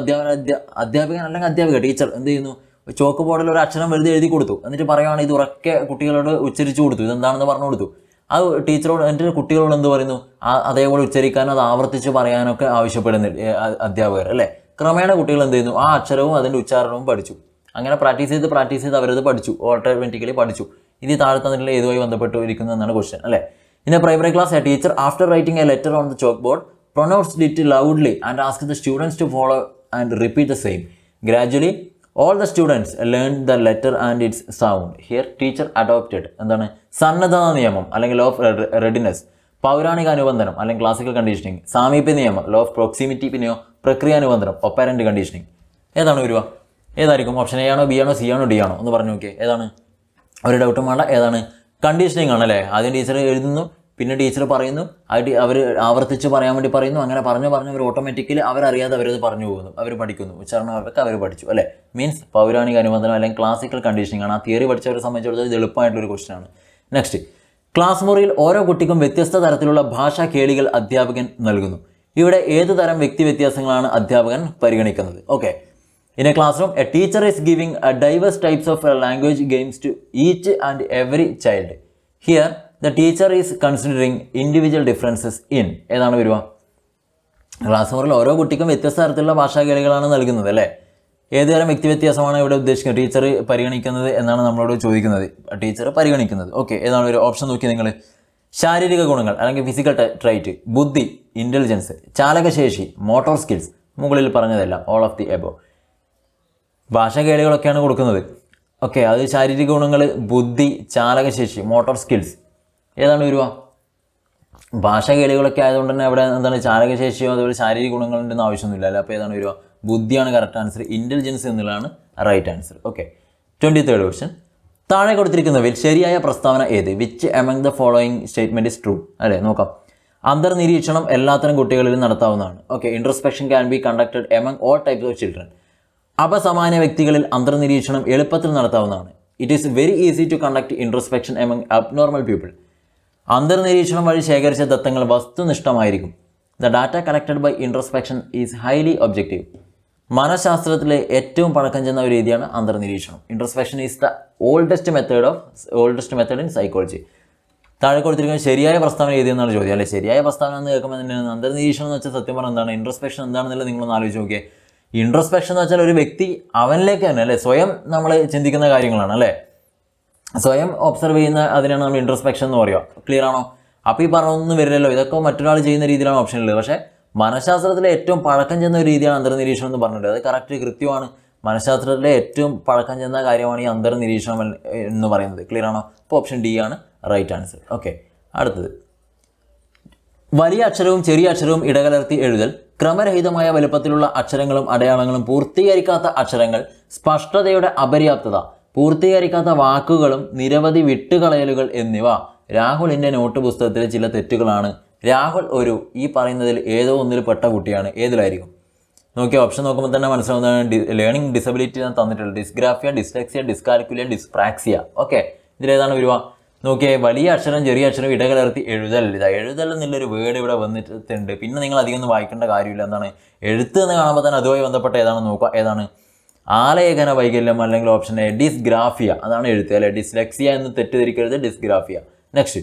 അധ്യാപകൻ അല്ലെങ്കിൽ അധ്യാപിക ടീച്ചർ എന്ത് ചെയ്യുന്നു ചോക്ക് ബോർഡിൽ ഒരു അക്ഷരം വെറുതെ എഴുതി കൊടുത്തു എന്നിട്ട് പറയുകയാണ് ഇത് ഉറക്കെ കുട്ടികളോട് ഉച്ചരിച്ചു കൊടുത്തു ഇതെന്താണെന്ന് പറഞ്ഞു കൊടുത്തു ആ ടീച്ചറോട് എൻ്റെ കുട്ടികളോട് എന്ത് പറയുന്നു അതേപോലെ ഉച്ചരിക്കാൻ അത് ആവർത്തിച്ച് പറയാനൊക്കെ ആവശ്യപ്പെടുന്നുണ്ട് അധ്യാപകർ അല്ലേ ക്രമേണ കുട്ടികൾ എന്ത് ചെയ്യുന്നു ആ അക്ഷരവും അതിൻ്റെ ഉച്ചാരണവും പഠിച്ചു അങ്ങനെ പ്രാക്ടീസ് ചെയ്ത് പ്രാക്ടീസ് ചെയ്ത് അവരത് പഠിച്ചു ഓട്ടോമാറ്റിക്കലി പഠിച്ചു ഇനി താഴെ തന്നിട്ടുള്ള ഏതുമായി ബന്ധപ്പെട്ട് ഇരിക്കുന്നു എന്നാണ് ക്വസ്റ്റ്യൻ അല്ലേ in primary class teacher after writing a letter on the chalk board pronounced it loudly and ask the students to follow and repeat the same gradually all the students learn the letter and its sound here teacher adopted എന്താണ് സന്നദ്ധത നിയമം അല്ലെങ്കിൽ law of readiness പൗരാണിക അനുബന്ധനം അല്ലെങ്കിൽ classical conditioning സാമീപ്യ നിയമം law of proximity പിന്നെയോ പ്രക്രിയ അനുബന്ധനം ഒപ്പാരൻ്റ് conditioning ഏതാണ് വരുക ഏതായിരിക്കും ഓപ്ഷൻ എ ആണോ ബി ആണോ സി ആണോ ഡി ആണോ എന്ന് പറഞ്ഞു നോക്കിയേ ഏതാണ് ഒരു ഡൗട്ടും വേണ്ട ഏതാണ് കണ്ടീഷനിങ് ആണല്ലേ ആദ്യം ടീച്ചർ എഴുതുന്നു പിന്നെ ടീച്ചർ പറയുന്നു അത് അവർ ആവർത്തിച്ച് പറയാൻ വേണ്ടി പറയുന്നു അങ്ങനെ പറഞ്ഞു പറഞ്ഞു അവർ ഓട്ടോമാറ്റിക്കലി അവരറിയാതെ അവരത് പറഞ്ഞു പോകുന്നു അവർ പഠിക്കുന്നു ഉച്ചാരണം അവർക്ക് അവർ പഠിച്ചു അല്ലേ മീൻസ് പൗരാണിക അനുബന്ധനം അല്ലെങ്കിൽ ക്ലാസിക്കൽ കണ്ടീഷനിങ് ആണ് ആ തിയറി പഠിച്ചവരെ സംബന്ധിച്ചിടത്തോളം ഇത് എളുപ്പമായിട്ടുള്ളൊരു ഒരു ക്വസ്റ്റൻ ആണ് നെക്സ്റ്റ് ക്ലാസ് മുറിയിൽ ഓരോ കുട്ടിക്കും വ്യത്യസ്ത തരത്തിലുള്ള ഭാഷാ കേളികൾ അധ്യാപകൻ നൽകുന്നു ഇവിടെ ഏത് തരം വ്യക്തി വ്യത്യാസങ്ങളാണ് അധ്യാപകൻ പരിഗണിക്കുന്നത് okay in a classroom a teacher is giving a diverse types of language games to each and every child here the teacher is considering individual differences in ഏതാണ് വരുവാ ക്ലാസ് മുറിയിൽ ഓരോ കുട്ടിക്കും വ്യത്യസ്ത തരത്തിലുള്ള ഭാഷാ കേളികളാണ് നൽകുന്നത് അല്ലേ ഏതുതരം വ്യക്തി വ്യത്യാസമാണ് ഇവിടെ ഉദ്ദേശിക്കുന്നത് ടീച്ചർ പരിഗണിക്കുന്നത് എന്നാണ് നമ്മളോട് ചോദിക്കുന്നത് ടീച്ചർ പരിഗണിക്കുന്നത് ഓക്കെ ഏതാണ് ഒരു ഓപ്ഷൻ നോക്കി നിങ്ങൾ ശാരീരിക ഗുണങ്ങൾ അല്ലെങ്കിൽ ഫിസിക്കൽ ട്രൈറ്റ് ബുദ്ധി ഇൻ്റലിജൻസ് ചാലകശേഷി മോട്ടോർ സ്കിൽസ് മുകളിൽ പറഞ്ഞതെല്ലാം ഓൾ ഓഫ് ദി എബോ ഭാഷ കേളികളൊക്കെയാണ് കൊടുക്കുന്നത് ഓക്കെ അത് ശാരീരിക ഗുണങ്ങൾ ബുദ്ധി ചാലകശേഷി മോട്ടോർ സ്കിൽസ് ഏതാണ് വരുക ഭാഷ കേളികളൊക്കെ ആയതുകൊണ്ട് തന്നെ അവിടെ എന്താണ് ചാലകശേഷിയോ അതുപോലെ ശാരീരിക ഗുണങ്ങളുണ്ടെന്ന് ആവശ്യമൊന്നുമില്ല അല്ല അപ്പോൾ ഏതാണ് വരുക ബുദ്ധിയാണ് കറക്റ്റ് ആൻസർ ഇൻ്റലിജൻസ് എന്നുള്ളതാണ് right answer okay twenty third question താഴെ കൊടുത്തിരിക്കുന്നവയിൽ ശരിയായ പ്രസ്താവന ഏത് which among the following statement is true അല്ലേ നോക്കാം അന്തർനിരീക്ഷണം എല്ലാത്തരം കുട്ടികളിലും നടത്താവുന്നതാണ് okay introspection can be conducted among all types of children അപസമാന വ്യക്തികളിൽ അന്തർനിരീക്ഷണം എളുപ്പത്തിൽ നടത്താവുന്നതാണ് it is very easy to conduct introspection among abnormal people അന്തർനിരീക്ഷണം വഴി ശേഖരിച്ച ദത്തങ്ങൾ വസ്തുനിഷ്ഠമായിരിക്കും the data collected by introspection is highly objective മനഃശാസ്ത്രത്തിലെ ഏറ്റവും പഴക്കം ചെന്ന ഒരു രീതിയാണ് അന്തർനിരീക്ഷണം introspection is the oldest method of oldest method in psychology താഴെ കൊടുത്തിരിക്കുന്ന ശരിയായ പ്രസ്താവന ഏതെന്നാണ് ചോദ്യം അല്ലെ ശരിയായ പ്രസ്താവന എന്ന് കേൾക്കുമ്പോൾ തന്നെ അന്തർനിരീക്ഷണം എന്ന് വെച്ചാൽ സത്യം പറഞ്ഞാൽ എന്താണ് ഇൻട്രസ്പെക്ഷൻ എന്താണെന്നല്ല നിങ്ങളൊന്ന് ആലോചിച്ച് നോക്കിയേ ഇൻട്രസ്പെക്ഷൻ എന്ന് വെച്ചാൽ ഒരു വ്യക്തി അവനിലേക്ക് തന്നെ അല്ലേ സ്വയം നമ്മൾ ചിന്തിക്കുന്ന കാര്യങ്ങളാണ് അല്ലേ സ്വയം ഒബ്സർവ് ചെയ്യുന്ന അതിനാണ് നമ്മൾ ഇൻട്രസ്പെക്ഷൻ എന്ന് പറയുക ക്ലിയർ ആണോ അപ്പോൾ ഈ പറഞ്ഞൊന്നും വരില്ലല്ലോ ഇതൊക്കെ മറ്റൊരാൾ ചെയ്യുന്ന രീതിയിലാണ് ഓപ്ഷനിൽ പക്ഷേ മനഃശാസ്ത്രത്തിലെ ഏറ്റവും പഴക്കം ചെന്ന രീതിയാണ് അന്തർനിരീക്ഷണം എന്ന് പറഞ്ഞിട്ട് അത് കറക്റ്റ് കൃത്യമാണ് മനഃശാസ്ത്രത്തിലെ ഏറ്റവും പഴക്കം ചെന്ന കാര്യമാണ് ഈ അന്തർനിരീക്ഷണം എന്ന് പറയുന്നത് ക്ലിയർ ആണോ അപ്പോൾ ഓപ്ഷൻ ഡി ആണ് റൈറ്റ് ആൻസർ ഓക്കെ അടുത്തത് വലിയ അക്ഷരവും ചെറിയ അക്ഷരവും ഇടകലർത്തി എഴുതൽ ക്രമരഹിതമായ വലുപ്പത്തിലുള്ള അക്ഷരങ്ങളും അടയാളങ്ങളും പൂർത്തീകരിക്കാത്ത അക്ഷരങ്ങൾ സ്പഷ്ടതയുടെ അപര്യാപ്തത പൂർത്തീകരിക്കാത്ത വാക്കുകളും നിരവധി വിട്ടുകളയലുകൾ എന്നിവ രാഹുലിൻ്റെ നോട്ട് പുസ്തകത്തിലെ ചില തെറ്റുകളാണ് രാഹുൽ ഒരു ഈ പറയുന്നതിൽ ഏതോ ഒന്നിൽ പെട്ട കുട്ടിയാണ് ഏതിലായിരിക്കും നോക്കി ഓപ്ഷൻ നോക്കുമ്പോൾ തന്നെ മനസ്സിലാവുന്നതാണ് ലേണിംഗ് ഡിസബിലിറ്റി ഞാൻ തന്നിട്ടുള്ളത് dysgraphia dyslexia dyscalculia dyspraxia okay ഇതിലേതാണ് വരുവ നോക്കിയേ വലിയ അക്ഷരം ചെറിയ അക്ഷരം ഇടകലർത്തി എഴുതൽ ഇതാ എഴുതൽ എന്നുള്ളൊരു വേർഡ് ഇവിടെ വന്നിട്ടുണ്ട് പിന്നെ നിങ്ങൾ അധികം ഒന്നും വായിക്കേണ്ട കാര്യമില്ല എന്താണ് എഴുത്ത് എന്ന് കാണുമ്പോൾ തന്നെ അതുമായി ബന്ധപ്പെട്ട ഏതാണ് നോക്കുക ഏതാണ് ആലയകന വൈകല്യം അല്ലെങ്കിൽ ഓപ്ഷൻ എ ഡിസ്ഗ്രാഫിയ അതാണ് എഴുത്ത് അല്ലെ ഡിസ്ലെക്സിയ എന്ന് തെറ്റിദ്ധരിക്കരുത് ഡിസ്ഗ്രാഫിയ നെക്സ്റ്റ്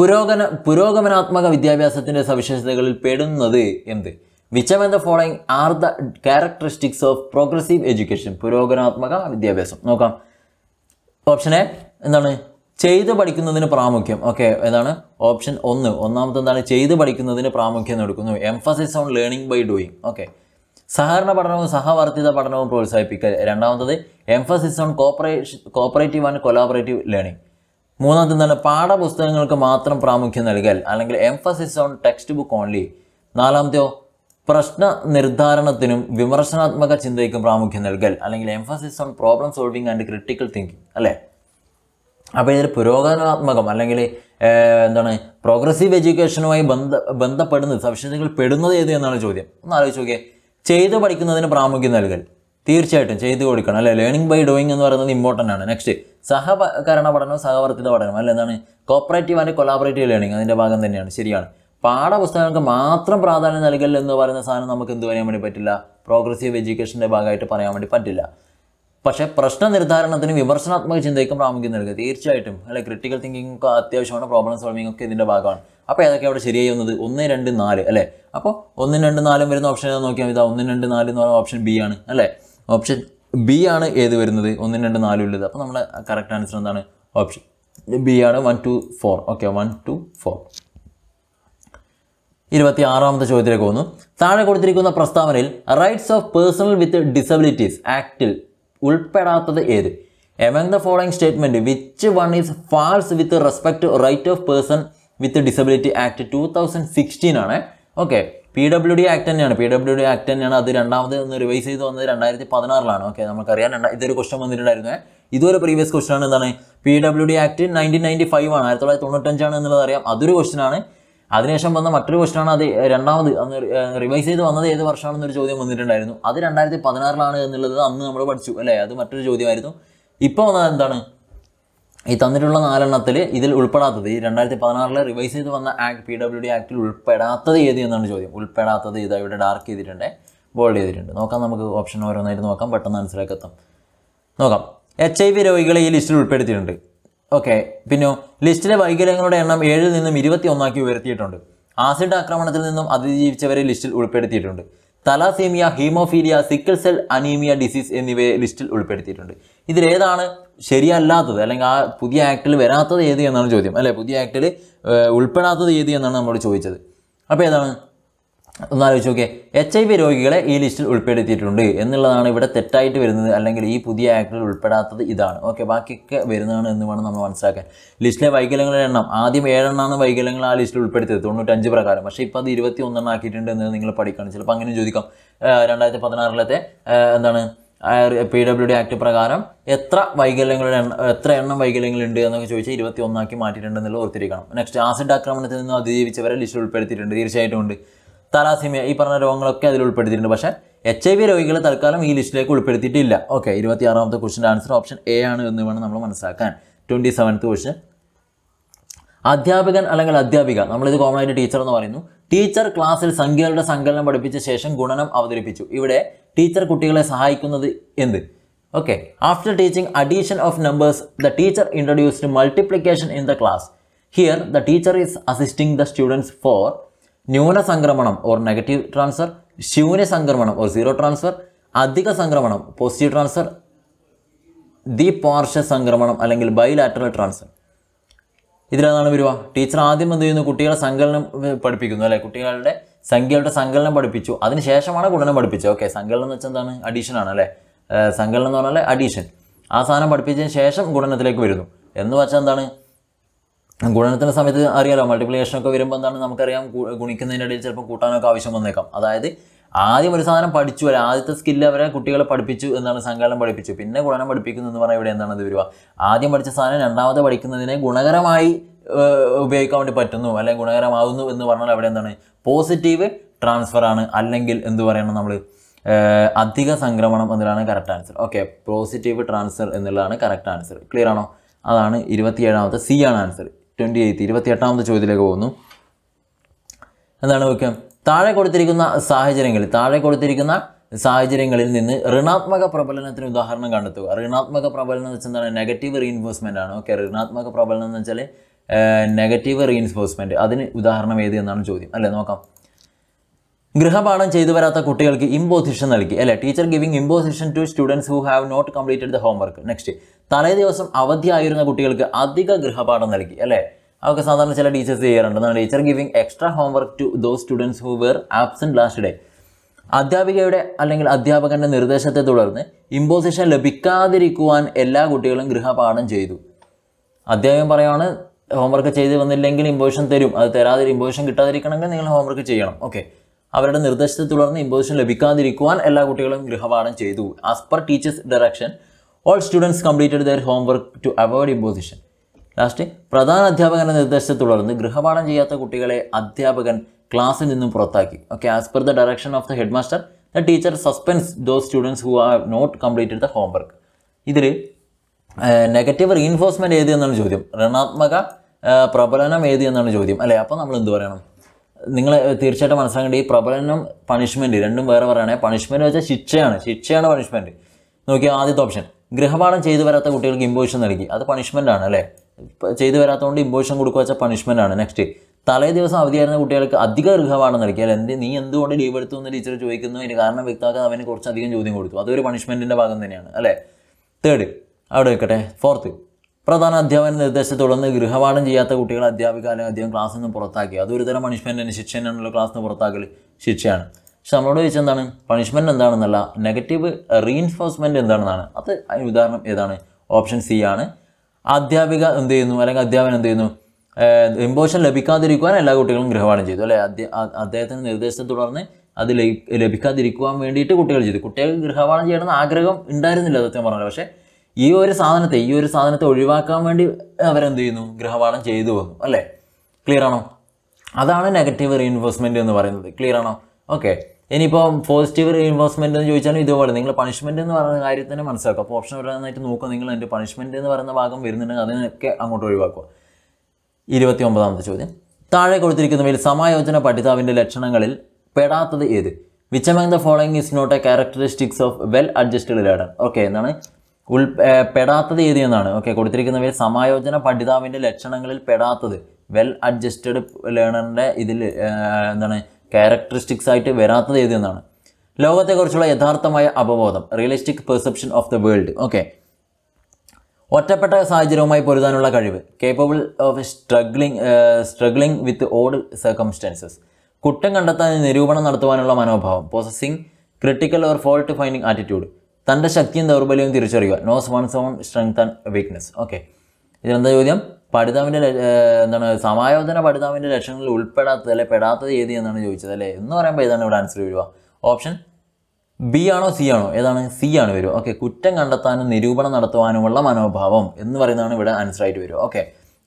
പുരോഗമന പുരോഗമനാത്മക വിദ്യാഭ്യാസത്തിൻ്റെ സവിശേഷതകളിൽ പെടുന്നത് എന്ത് which am the following are the characteristics of progressive education പുരോഗമനാത്മക വിദ്യാഭ്യാസം നോക്കാം ഓപ്ഷൻ എ എന്താണ് ചെയ്ത് പഠിക്കുന്നതിന് പ്രാമുഖ്യം ഓക്കെ എന്താണ് ഓപ്ഷൻ ഒന്ന് ഒന്നാമത്തെ എന്താണ് ചെയ്ത് പഠിക്കുന്നതിന് പ്രാമുഖ്യം എടുക്കുന്നു emphasis on learning by doing okay സഹകരണ പഠനവും സഹവർത്തിത പഠനവും പ്രോത്സാഹിപ്പിക്കുക രണ്ടാമത്തത് emphasis on cooperation cooperative and collaborative learning മൂന്നാമത്തെ എന്താണ് പാഠപുസ്തകങ്ങൾക്ക് മാത്രം പ്രാമുഖ്യം നൽകൽ അല്ലെങ്കിൽ emphasis on textbook only നാലാമത്തെയോ പ്രശ്ന നിർദ്ധാരണത്തിനും വിമർശനാത്മക ചിന്തയ്ക്കും പ്രാമുഖ്യം നൽകൽ അല്ലെങ്കിൽ emphasis on problem solving and critical thinking അല്ലേ അപ്പോൾ ഇതിൽ പുരോഗമനാത്മകം അല്ലെങ്കിൽ എന്താണ് പ്രോഗ്രസീവ് എഡ്യൂക്കേഷനുമായി ബന്ധ ബന്ധപ്പെടുന്നത് സവിശേഷതകൾ പെടുന്നത് ഏത് എന്നാണ് ചോദ്യം ഒന്ന് ആലോചിച്ച് നോക്കിയേ ചെയ്ത് പഠിക്കുന്നതിന് പ്രാമുഖ്യം നൽകൽ തീർച്ചയായിട്ടും ചെയ്തു കൊടുക്കണം അല്ലേ ലേണിംഗ് ബൈ ഡൂയിങ് എന്ന് പറയുന്നത് ഇമ്പോർട്ടൻ്റ് ആണ് നെക്സ്റ്റ് സഹകരണ പഠനം സഹവർത്തിത പഠനം അല്ലെ എന്താണ് കോപ്പറേറ്റീവ് ആൻഡ് കൊളാബറേറ്റീവ് ലേണിംഗ് അതിൻ്റെ ഭാഗം തന്നെയാണ് ശരിയാണ് പാഠപുസ്തകങ്ങൾക്ക് മാത്രം പ്രാധാന്യം നൽകൽ എന്ന് പറയുന്ന സാധനം നമുക്ക് എന്ത് പറയാൻ വേണ്ടി പറ്റില്ല പ്രോഗ്രസീവ് എഡ്യൂക്കേഷൻ്റെ ഭാഗമായിട്ട് പറയാൻ വേണ്ടി പറ്റില്ല പക്ഷേ പ്രശ്ന നിർദ്ധാരണത്തിനും വിമർശനാത്മക ചിന്തയ്ക്കും പ്രാമുഖ്യം നൽകുക തീർച്ചയായിട്ടും അല്ലെ ക്രിട്ടിക്കൽ തിങ്കിങ് ഒക്കെ അത്യാവശ്യമാണ് പ്രോബ്ലം സോൾവിംഗ് ഒക്കെ ഇതിൻ്റെ ഭാഗമാണ് അപ്പോൾ ഏതൊക്കെ അവിടെ ശരിയായി ഒന്ന് രണ്ട് നാല് അല്ലേ അപ്പോൾ ഒന്നും രണ്ട് നാലും വരുന്ന ഓപ്ഷൻ നോക്കിയാൽ ഇതാ ഒന്നും രണ്ട് നാല് എന്ന് പറയുന്ന ഓപ്ഷൻ ബി ആണ് അല്ലേ ഓപ്ഷൻ ബി ആണ് ഏത് വരുന്നത് ഒന്നും രണ്ട് നാലും ഉള്ളത് അപ്പോൾ നമ്മുടെ കറക്റ്റ് ആൻസർ എന്താണ് ഓപ്ഷൻ ബി ആണ് one two four okay one two four ഇരുപത്തി ആറാമത്തെ ചോദ്യത്തിലേക്ക് പോകുന്നു താഴെ കൊടുത്തിരിക്കുന്ന പ്രസ്താവനയിൽ rights of personal with disabilities ആക്ടിൽ ഉൾപ്പെടാത്തത് ഏത് among the following statement which one is false with respect right of person with disability act two thousand sixteen ആണ് okay P W D act തന്നെയാണ് പി ഡബ്ല്യു ഡി ആക്ട് തന്നെയാണ് അത് രണ്ടാമത് ഒന്ന് revise ചെയ്ത് വന്നത് രണ്ടായിരത്തി പതിനാറിലാണ് ഓക്കെ നമുക്കറിയാം രണ്ടാ ഇതൊരു ക്വസ്റ്റൻ വന്നിട്ടുണ്ടായിരുന്നു ഇതൊരു പ്രീവിയസ് ക്വസ്റ്റൻ ആണ് എന്താണ് P W D act nineteen ninety five ആണ് ആയിരത്തി തൊള്ളായിരത്തി തൊണ്ണൂറ്റഞ്ചാണ് എന്നുള്ളത് അറിയാം അതൊരു ക്വസ്റ്റൻ ആണ് അതിനുശേഷം വന്ന മറ്റൊരു ആണ് അത് രണ്ടാമത് അന്ന് റിവൈസ് ചെയ്ത് വന്നത് ഏത് വർഷമാണെന്നൊരു ചോദ്യം വന്നിട്ടുണ്ടായിരുന്നു അത് രണ്ടായിരത്തി പതിനാറിലാണ് എന്നുള്ളത് അന്ന് നമ്മൾ പഠിച്ചു അല്ലേ അത് മറ്റൊരു ചോദ്യമായിരുന്നു ഇപ്പോൾ വന്നത് എന്താണ് ഈ തന്നിട്ടുള്ള നാലെണ്ണത്തിൽ ഇതിൽ ഉൾപ്പെടാത്തത് ഈ രണ്ടായിരത്തി പതിനാറിലെ റിവൈസ് ചെയ്ത് വന്ന ആക്ട് പി ഡബ്ല്യു ഡി ആക്ടിൽ ഉൾപ്പെടാത്തത് ഏത് എന്നാണ് ചോദ്യം ഉൾപ്പെടാത്തത് ഇത് ഇവിടെ ഡാർക്ക് ചെയ്തിട്ടുണ്ട് ബോൾഡ് ചെയ്തിട്ടുണ്ട് നോക്കാം നമുക്ക് ഓപ്ഷൻ ഓരോന്നായിട്ട് നോക്കാം പെട്ടെന്ന് ആൻസറിലേക്ക് എത്താം നോക്കാം എച്ച് ഐ വി രോഗികളെ ഈ ലിസ്റ്റിൽ ഉൾപ്പെടുത്തിയിട്ടുണ്ട് ഓക്കെ പിന്നെ ലിസ്റ്റിലെ വൈകല്യങ്ങളുടെ എണ്ണം ഏഴിൽ നിന്നും ഇരുപത്തി ഒന്നാക്കി ഉയർത്തിയിട്ടുണ്ട് ആസിഡ് ആക്രമണത്തിൽ നിന്നും അതിജീവിച്ചവരെ ലിസ്റ്റിൽ ഉൾപ്പെടുത്തിയിട്ടുണ്ട് thalassaemia haemophilia sickle cell anaemia disease എന്നിവയെ ലിസ്റ്റിൽ ഉൾപ്പെടുത്തിയിട്ടുണ്ട് ഇതിലേതാണ് ശരിയല്ലാത്തത് അല്ലെങ്കിൽ ആ പുതിയ ആക്ടിൽ വരാത്തത് ഏത് എന്നാണ് ചോദ്യം അല്ലേ പുതിയ ആക്ടിൽ ഉൾപ്പെടാത്തത് ഏത് എന്നാണ് നമ്മൾ ചോദിച്ചത് അപ്പോൾ ഏതാണ് ഒന്നാലോചിച്ച് നോക്കിയേ എച്ച് ഐ വി രോഗികളെ ഈ ലിസ്റ്റിൽ ഉൾപ്പെടുത്തിയിട്ടുണ്ട് എന്നുള്ളതാണ് ഇവിടെ തെറ്റായിട്ട് വരുന്നത് അല്ലെങ്കിൽ ഈ പുതിയ ആക്ടിൽ ഉൾപ്പെടാത്തത് ഇതാണ് ഓക്കെ ബാക്കിയൊക്കെ വരുന്നതാണ് എന്ന് വേണം നമ്മൾ മനസ്സിലാക്കാൻ ലിസ്റ്റിലെ വൈകല്യങ്ങളുടെ എണ്ണം ആദ്യം ഏഴെണ്ണമാണ് വൈകല്യങ്ങൾ ആ ലിസ്റ്റിൽ ഉൾപ്പെടുത്തിയത് തൊണ്ണൂറ്റഞ്ച് പ്രകാരം പക്ഷേ ഇപ്പോൾ അത് ഇരുപത്തി ഒന്നെണ്ണം ആക്കിയിട്ടുണ്ട് എന്ന് നിങ്ങൾ പഠിക്കണം ചിലപ്പോൾ അങ്ങനെ ചോദിക്കാം രണ്ടായിരത്തി പതിനാറിലത്തെ എന്താണ് പി ഡബ്ല്യു ഡി ആക്ട് പ്രകാരം എത്ര വൈകല്യങ്ങളുടെ എണ്ണം എത്ര എണ്ണം വൈകല്യങ്ങളുണ്ട് എന്നൊക്കെ ചോദിച്ചാൽ ഇരുപത്തി ഒന്നാക്കി മാറ്റിയിട്ടുണ്ടെന്നുള്ള ഓർത്തിരിക്കണം നെക്സ്റ്റ് ആസിഡ് ആക്രമണത്തിൽ നിന്ന് അതിജീവിച്ചവരെ ലിസ്റ്റിൽ ഉൾപ്പെടുത്തിയിട്ടുണ്ട് തീർച്ചയായിട്ടും ഉണ്ട് തലാസിമിയ ഈ പറഞ്ഞ രോഗങ്ങളൊക്കെ അതിൽ ഉൾപ്പെടുത്തിയിട്ടുണ്ട് പക്ഷേ എച്ച് ഐ വി രോഗികൾ തൽക്കാലം ഈ ലിസ്റ്റിലേക്ക് ഉൾപ്പെടുത്തിയിട്ടില്ല ഓക്കെ ആറാമത്തെ ക്വസ്റ്റിൻ്റെ ആൻസർ ഓപ്ഷൻ എ ആണ് എന്ന് വേണം നമ്മൾ മനസ്സിലാക്കാൻ ട്വൻറ്റി സെവൻത്ത് ക്വസ്റ്റ്യൻ അധ്യാപകൻ അല്ലെങ്കിൽ അധ്യാപിക നമ്മളിത് കോമൺ ആയിട്ട് ടീച്ചർ എന്ന് പറയുന്നു ടീച്ചർ ക്ലാസ്സിൽ സംഖ്യകളുടെ സങ്കലനം പഠിപ്പിച്ച ശേഷം ഗുണനം അവതരിപ്പിച്ചു ഇവിടെ ടീച്ചർ കുട്ടികളെ സഹായിക്കുന്നത് എന്ത് okay after teaching addition of numbers the teacher introduced multiplication in the class here the teacher is assisting the students for ന്യൂന സംക്രമണം ഓർ നെഗറ്റീവ് ട്രാൻസ്ഫർ ശൂന്യ സംക്രമണം ഓർ സീറോ ട്രാൻസ്ഫർ അധിക സംക്രമണം പോസിറ്റീവ് ട്രാൻസ്ഫർ പാർശ്വ സംക്രമണം അല്ലെങ്കിൽ ബൈലാറ്ററൽ ട്രാൻസ്ഫർ ഇതിലേതാണ് വരുക teacher ആദ്യം എന്ത് ചെയ്യുന്നു കുട്ടികളെ സങ്കലനം പഠിപ്പിക്കുന്നു അല്ലേ കുട്ടികളുടെ സംഖ്യകളുടെ സങ്കലനം പഠിപ്പിച്ചു അതിനുശേഷമാണ് ഗുണനം പഠിപ്പിച്ചത് ഓക്കെ സങ്കലനം എന്ന് വെച്ചാൽ എന്താണ് അഡീഷൻ ആണ് അല്ലേ സങ്കലനം എന്ന് പറഞ്ഞാൽ അഡീഷൻ ആ സാധനം പഠിപ്പിച്ചതിന് ശേഷം ഗുണനത്തിലേക്ക് വരുന്നു എന്ന് വെച്ചാൽ എന്താണ് ഗുണനത്തിൻ്റെ സമയത്ത് അറിയാലോ ഒക്കെ വരുമ്പോൾ എന്താണ് നമുക്കറിയാം ഇടയിൽ ചിലപ്പോൾ കൂട്ടാനൊക്കെ ആവശ്യം വന്നേക്കാം അതായത് ആദ്യം ഒരു സാധനം പഠിച്ചു അല്ല ആദ്യത്തെ സ്കില്ല് അവരെ കുട്ടികളെ പഠിപ്പിച്ചു എന്നാണ് സങ്കലനം പഠിപ്പിച്ചു പിന്നെ ഗുണനം പഠിപ്പിക്കുന്നു എന്ന് പറഞ്ഞാൽ ഇവിടെ എന്താണ് ഇത് വരിക ആദ്യം പഠിച്ച സാധനം രണ്ടാമത്തെ പഠിക്കുന്നതിനെ ഗുണകരമായി ഉപയോഗിക്കാൻ വേണ്ടി പറ്റുന്നു അല്ലെങ്കിൽ ഗുണകരമാകുന്നു എന്ന് പറഞ്ഞാൽ അവിടെ എന്താണ് പോസിറ്റീവ് ട്രാൻസ്ഫർ ആണ് അല്ലെങ്കിൽ എന്ത് പറയണം നമ്മൾ അധിക സംക്രമണം എന്നുള്ളതാണ് correct answer okay positive transfer എന്നുള്ളതാണ് കറക്റ്റ് ആൻസർ ക്ലിയർ ആണോ അതാണ് ഇരുപത്തിയേഴാമത്തെ സി ആണ് ആൻസർ ട്വൻറ്റി ഇരുപത്തി എട്ടാമത്തെ ചോദ്യത്തിലേക്ക് പോകുന്നു എന്താണ് നോക്കുക താഴെ കൊടുത്തിരിക്കുന്ന സാഹചര്യങ്ങളിൽ താഴെ കൊടുത്തിരിക്കുന്ന സാഹചര്യങ്ങളിൽ നിന്ന് ഋണാത്മക പ്രബലനത്തിന് ഉദാഹരണം കണ്ടെത്തുക ഋണാത്മക പ്രബലനം എന്ന് വെച്ചാൽ എന്താണ് നെഗറ്റീവ് റീഇൻഫോഴ്സ്മെൻ്റ് ആണ് ഓക്കെ ഋണാത്മക പ്രബലനം എന്ന് വെച്ചാൽ നെഗറ്റീവ് റീഇൻഫോഴ്സ്മെൻറ്റ് അതിന് ഉദാഹരണം ഏത് എന്നാണ് ചോദ്യം അല്ലേ നോക്കാം ഗൃഹപാഠം ചെയ്തു വരാത്ത കുട്ടികൾക്ക് ഇമ്പോസിഷൻ നൽകി അല്ലെ teacher giving imposition to students who have not completed the homework next തലേ ദിവസം അവധി ആയിരുന്ന കുട്ടികൾക്ക് അധിക ഗൃഹപാഠം നൽകി അല്ലേ അതൊക്കെ സാധാരണ ചില ടീച്ചേഴ്സ് ചെയ്യാറുണ്ട് teacher giving extra homework to those students who were absent last day അധ്യാപികയുടെ അല്ലെങ്കിൽ അധ്യാപകൻ്റെ നിർദ്ദേശത്തെ തുടർന്ന് ഇമ്പോസിഷൻ ലഭിക്കാതിരിക്കുവാൻ എല്ലാ കുട്ടികളും ഗൃഹപാഠം ചെയ്തു അധ്യാപകൻ പറയുകയാണ് ഹോംവർക്ക് ചെയ്ത് വന്നില്ലെങ്കിൽ ഇമ്പോസിഷൻ തരും അത് തരാതിരി ഇമ്പോസിഷൻ കിട്ടാതിരിക്കണമെങ്കിൽ നിങ്ങൾ ഹോംവർക്ക് ചെയ്യണം ഓക്കെ അവരുടെ നിർദ്ദേശത്തെ തുടർന്ന് ഇമ്പോസിഷൻ ലഭിക്കാതിരിക്കുവാൻ എല്ലാ കുട്ടികളും ഗൃഹപാഠം ചെയ്തു as per teacher's direction all students completed their homework to avoid imposition last പ്രധാന അധ്യാപകന്റെ നിർദ്ദേശത്തെ തുടർന്ന് ഗൃഹപാഠം ചെയ്യാത്ത കുട്ടികളെ അധ്യാപകൻ ക്ലാസ്സിൽ നിന്നും പുറത്താക്കി okay as per the direction of the headmaster the teacher suspends those students who are not completed the homework ഇതിൽ നെഗറ്റീവ് റീഇൻഫോഴ്സ്മെൻറ്റ് ഏത് എന്നാണ് ചോദ്യം ഋണാത്മക പ്രബലനം ഏത് എന്നാണ് ചോദ്യം അല്ലേ അപ്പോൾ നമ്മൾ എന്ത് പറയണം നിങ്ങൾ തീർച്ചയായിട്ടും മനസ്സിലാക്കേണ്ട ഈ പ്രബലനം പണിഷ്മെൻറ്റ് രണ്ടും വേറെ പറയുകയാണെങ്കിൽ പണിഷ്മെൻറ്റ് വെച്ചാൽ ശിക്ഷയാണ് ശിക്ഷയാണ് പണിഷ്മെൻറ്റ് നോക്കിയാൽ ആദ്യത്തെ ഓപ്ഷൻ ഗൃഹപാഠം ചെയ്തു വരാത്ത കുട്ടികൾക്ക് ഇമ്പോഷൻ നൽകി അത് പണിഷ്മെൻ്റ് ആണ് അല്ലേ ചെയ്തു വരാത്തതുകൊണ്ട് ഇമ്പോഷൻ കൊടുക്കുക വെച്ചാൽ പണിഷ്മെൻ്റ് ആണ് നെക്സ്റ്റ് തലേ ദിവസം അവധിയായിരുന്ന കുട്ടികൾക്ക് അധിക ഗൃഹപാഠം നൽകി അല്ലെ എന്ത് നീ എന്തുകൊണ്ട് ലീവ് എടുത്തു എന്ന് ടീച്ചർ ചോദിക്കുന്നു അതിന് കാരണം വ്യക്തമാക്കാൻ അവന് കുറച്ചധികം ചോദ്യം കൊടുത്തു അതൊരു പണിഷ്മെൻറ്റിൻ്റെ ഭാഗം തന്നെയാണ് അല്ലേ തേർഡ് അവിടെ വെക്കട്ടെ ഫോർത്ത് പ്രധാന അധ്യാപന നിർദ്ദേശത്തെ തുടർന്ന് ഗൃഹപാഠം ചെയ്യാത്ത കുട്ടികളെ അധ്യാപിക അല്ലെങ്കിൽ അധ്യാപകം ക്ലാസ്സിൽ നിന്ന് പുറത്താക്കി അത് ഒരു തരം ശിക്ഷ ശിക്ഷനാണല്ലോ ക്ലാസ് നിന്ന് പുറത്താക്കൽ ശിക്ഷയാണ് പക്ഷെ നമ്മളോട് ചോദിച്ചാൽ എന്താണ് പണിഷ്മെൻറ്റ് എന്താണെന്നല്ല നെഗറ്റീവ് റീഇൻഫോഴ്സ്മെൻറ്റ് എന്താണെന്നാണ് അത് അതിന് ഉദാഹരണം ഏതാണ് ഓപ്ഷൻ സി ആണ് അധ്യാപിക എന്ത് ചെയ്യുന്നു അല്ലെങ്കിൽ അധ്യാപകൻ എന്ത് ചെയ്യുന്നു ഇമ്പോഷൻ ലഭിക്കാതിരിക്കുവാൻ എല്ലാ കുട്ടികളും ഗൃഹപാഠം ചെയ്തു അല്ലേ അദ്ദേഹത്തിൻ്റെ നിർദ്ദേശത്തെ തുടർന്ന് അത് ലഭിക്കാതിരിക്കുവാൻ വേണ്ടിയിട്ട് കുട്ടികൾ ചെയ്തു കുട്ടികൾ ഗൃഹപാഠം ചെയ്യണമെന്ന് ആഗ്രഹം ഉണ്ടായിരുന്നില്ല അതൊക്കെ പറഞ്ഞത് പക്ഷേ ഈ ഒരു സാധനത്തെ ഈ ഒരു സാധനത്തെ ഒഴിവാക്കാൻ വേണ്ടി അവരെന്ത് ചെയ്യുന്നു ഗ്രഹപാഠം ചെയ്തു വന്നു അല്ലേ ക്ലിയർ ആണോ അതാണ് നെഗറ്റീവ് റീഇൻഫോഴ്സ്മെൻ്റ് എന്ന് പറയുന്നത് ക്ലിയർ ആണോ ഓക്കെ ഇനിയിപ്പോൾ പോസിറ്റീവ് റീഇൻഫോഴ്സ്മെൻ്റ് എന്ന് ചോദിച്ചാലും ഇതുപോലെ നിങ്ങൾ പണിഷ്മെന്റ് എന്ന് പറയുന്ന കാര്യത്തിന് മനസ്സിലാക്കുക അപ്പോൾ ഓപ്ഷൻ വരാനായിട്ട് നോക്കുക നിങ്ങൾ എൻ്റെ പണിഷ്മെന്റ് എന്ന് പറയുന്ന ഭാഗം വരുന്നുണ്ടെങ്കിൽ അതിനൊക്കെ അങ്ങോട്ട് ഒഴിവാക്കുക ഇരുപത്തി ഒമ്പതാമത്തെ ചോദ്യം താഴെ കൊടുത്തിരിക്കുന്നവയിൽ സമായോചന പഠിതാവിൻ്റെ ലക്ഷണങ്ങളിൽ പെടാത്തത് ഏത് which among the following is not a characteristics of well adjusted learner okay എന്നാണ് ഉൾ പെടാത്തത് ഏത് എന്നാണ് ഓക്കെ കൊടുത്തിരിക്കുന്നവയിൽ സമായോജന പഠിതാവിൻ്റെ ലക്ഷണങ്ങളിൽ പെടാത്തത് വെൽ അഡ്ജസ്റ്റഡ് ലേണറിൻ്റെ ഇതിൽ എന്താണ് ക്യാരക്ടറിസ്റ്റിക്സ് ആയിട്ട് വരാത്തത് ഏത് എന്നാണ് ലോകത്തെക്കുറിച്ചുള്ള യഥാർത്ഥമായ അപബോധം realistic perception of the world okay ഒറ്റപ്പെട്ട സാഹചര്യവുമായി പൊരുതാനുള്ള കഴിവ് capable of struggling struggling with old circumstances കുറ്റം കണ്ടെത്താൻ നിരൂപണം നടത്തുവാനുള്ള മനോഭാവം possessing critical or fault finding attitude തൻ്റെ ശക്തിയും ദൗർബല്യവും തിരിച്ചറിയുക knows one own strength and weakness okay ഇതിനെന്താ ചോദ്യം പഠിതാവിൻ്റെ എന്താണ് സമായോധന പഠിതാവിൻ്റെ ലക്ഷണങ്ങളിൽ ഉൾപ്പെടാത്തത് അല്ലെ പെടാത്തത് ഏത് എന്നാണ് ചോദിച്ചത് അല്ലേ എന്ന് പറയുമ്പോൾ ഏതാണ് ഇവിടെ ആൻസർ വരിക ഓപ്ഷൻ ബി ആണോ സി ആണോ ഏതാണ് സി ആണ് വരിക ഓക്കെ കുറ്റം കണ്ടെത്താനും നിരൂപണം നടത്തുവാനുമുള്ള മനോഭാവം എന്ന് പറയുന്നതാണ് ഇവിടെ ആൻസർ ആയിട്ട് വരിക ഓക്കെ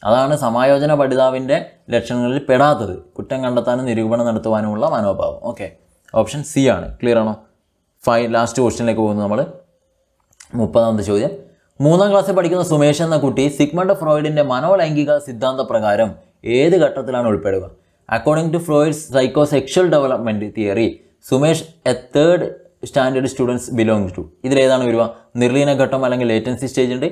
അതാണ് സമായോജന പഠിതാവിൻ്റെ ലക്ഷണങ്ങളിൽ പെടാത്തത് കുറ്റം കണ്ടെത്താനും നിരൂപണം നടത്തുവാനുമുള്ള മനോഭാവം ഓക്കെ ഓപ്ഷൻ സി ആണ് ക്ലിയർ ആണോ ഫൈവ് ലാസ്റ്റ് ക്വസ്റ്റ്യനിലേക്ക് പോകുന്നു നമ്മൾ മുപ്പതാമത്തെ ചോദ്യം മൂന്നാം ക്ലാസ്സിൽ പഠിക്കുന്ന സുമേഷ് എന്ന കുട്ടി സിഗ്മണ്ട് ഫ്രോയിഡിൻ്റെ മനോലൈംഗിക സിദ്ധാന്തപ്രകാരം ഏത് ഘട്ടത്തിലാണ് ഉൾപ്പെടുക according to Freud's psycho sexual development theory Sumesh a third standard students belong to ഇതിലേതാണ് വരിക ഘട്ടം അല്ലെങ്കിൽ ലേറ്റൻസി സ്റ്റേജ് ഉണ്ട്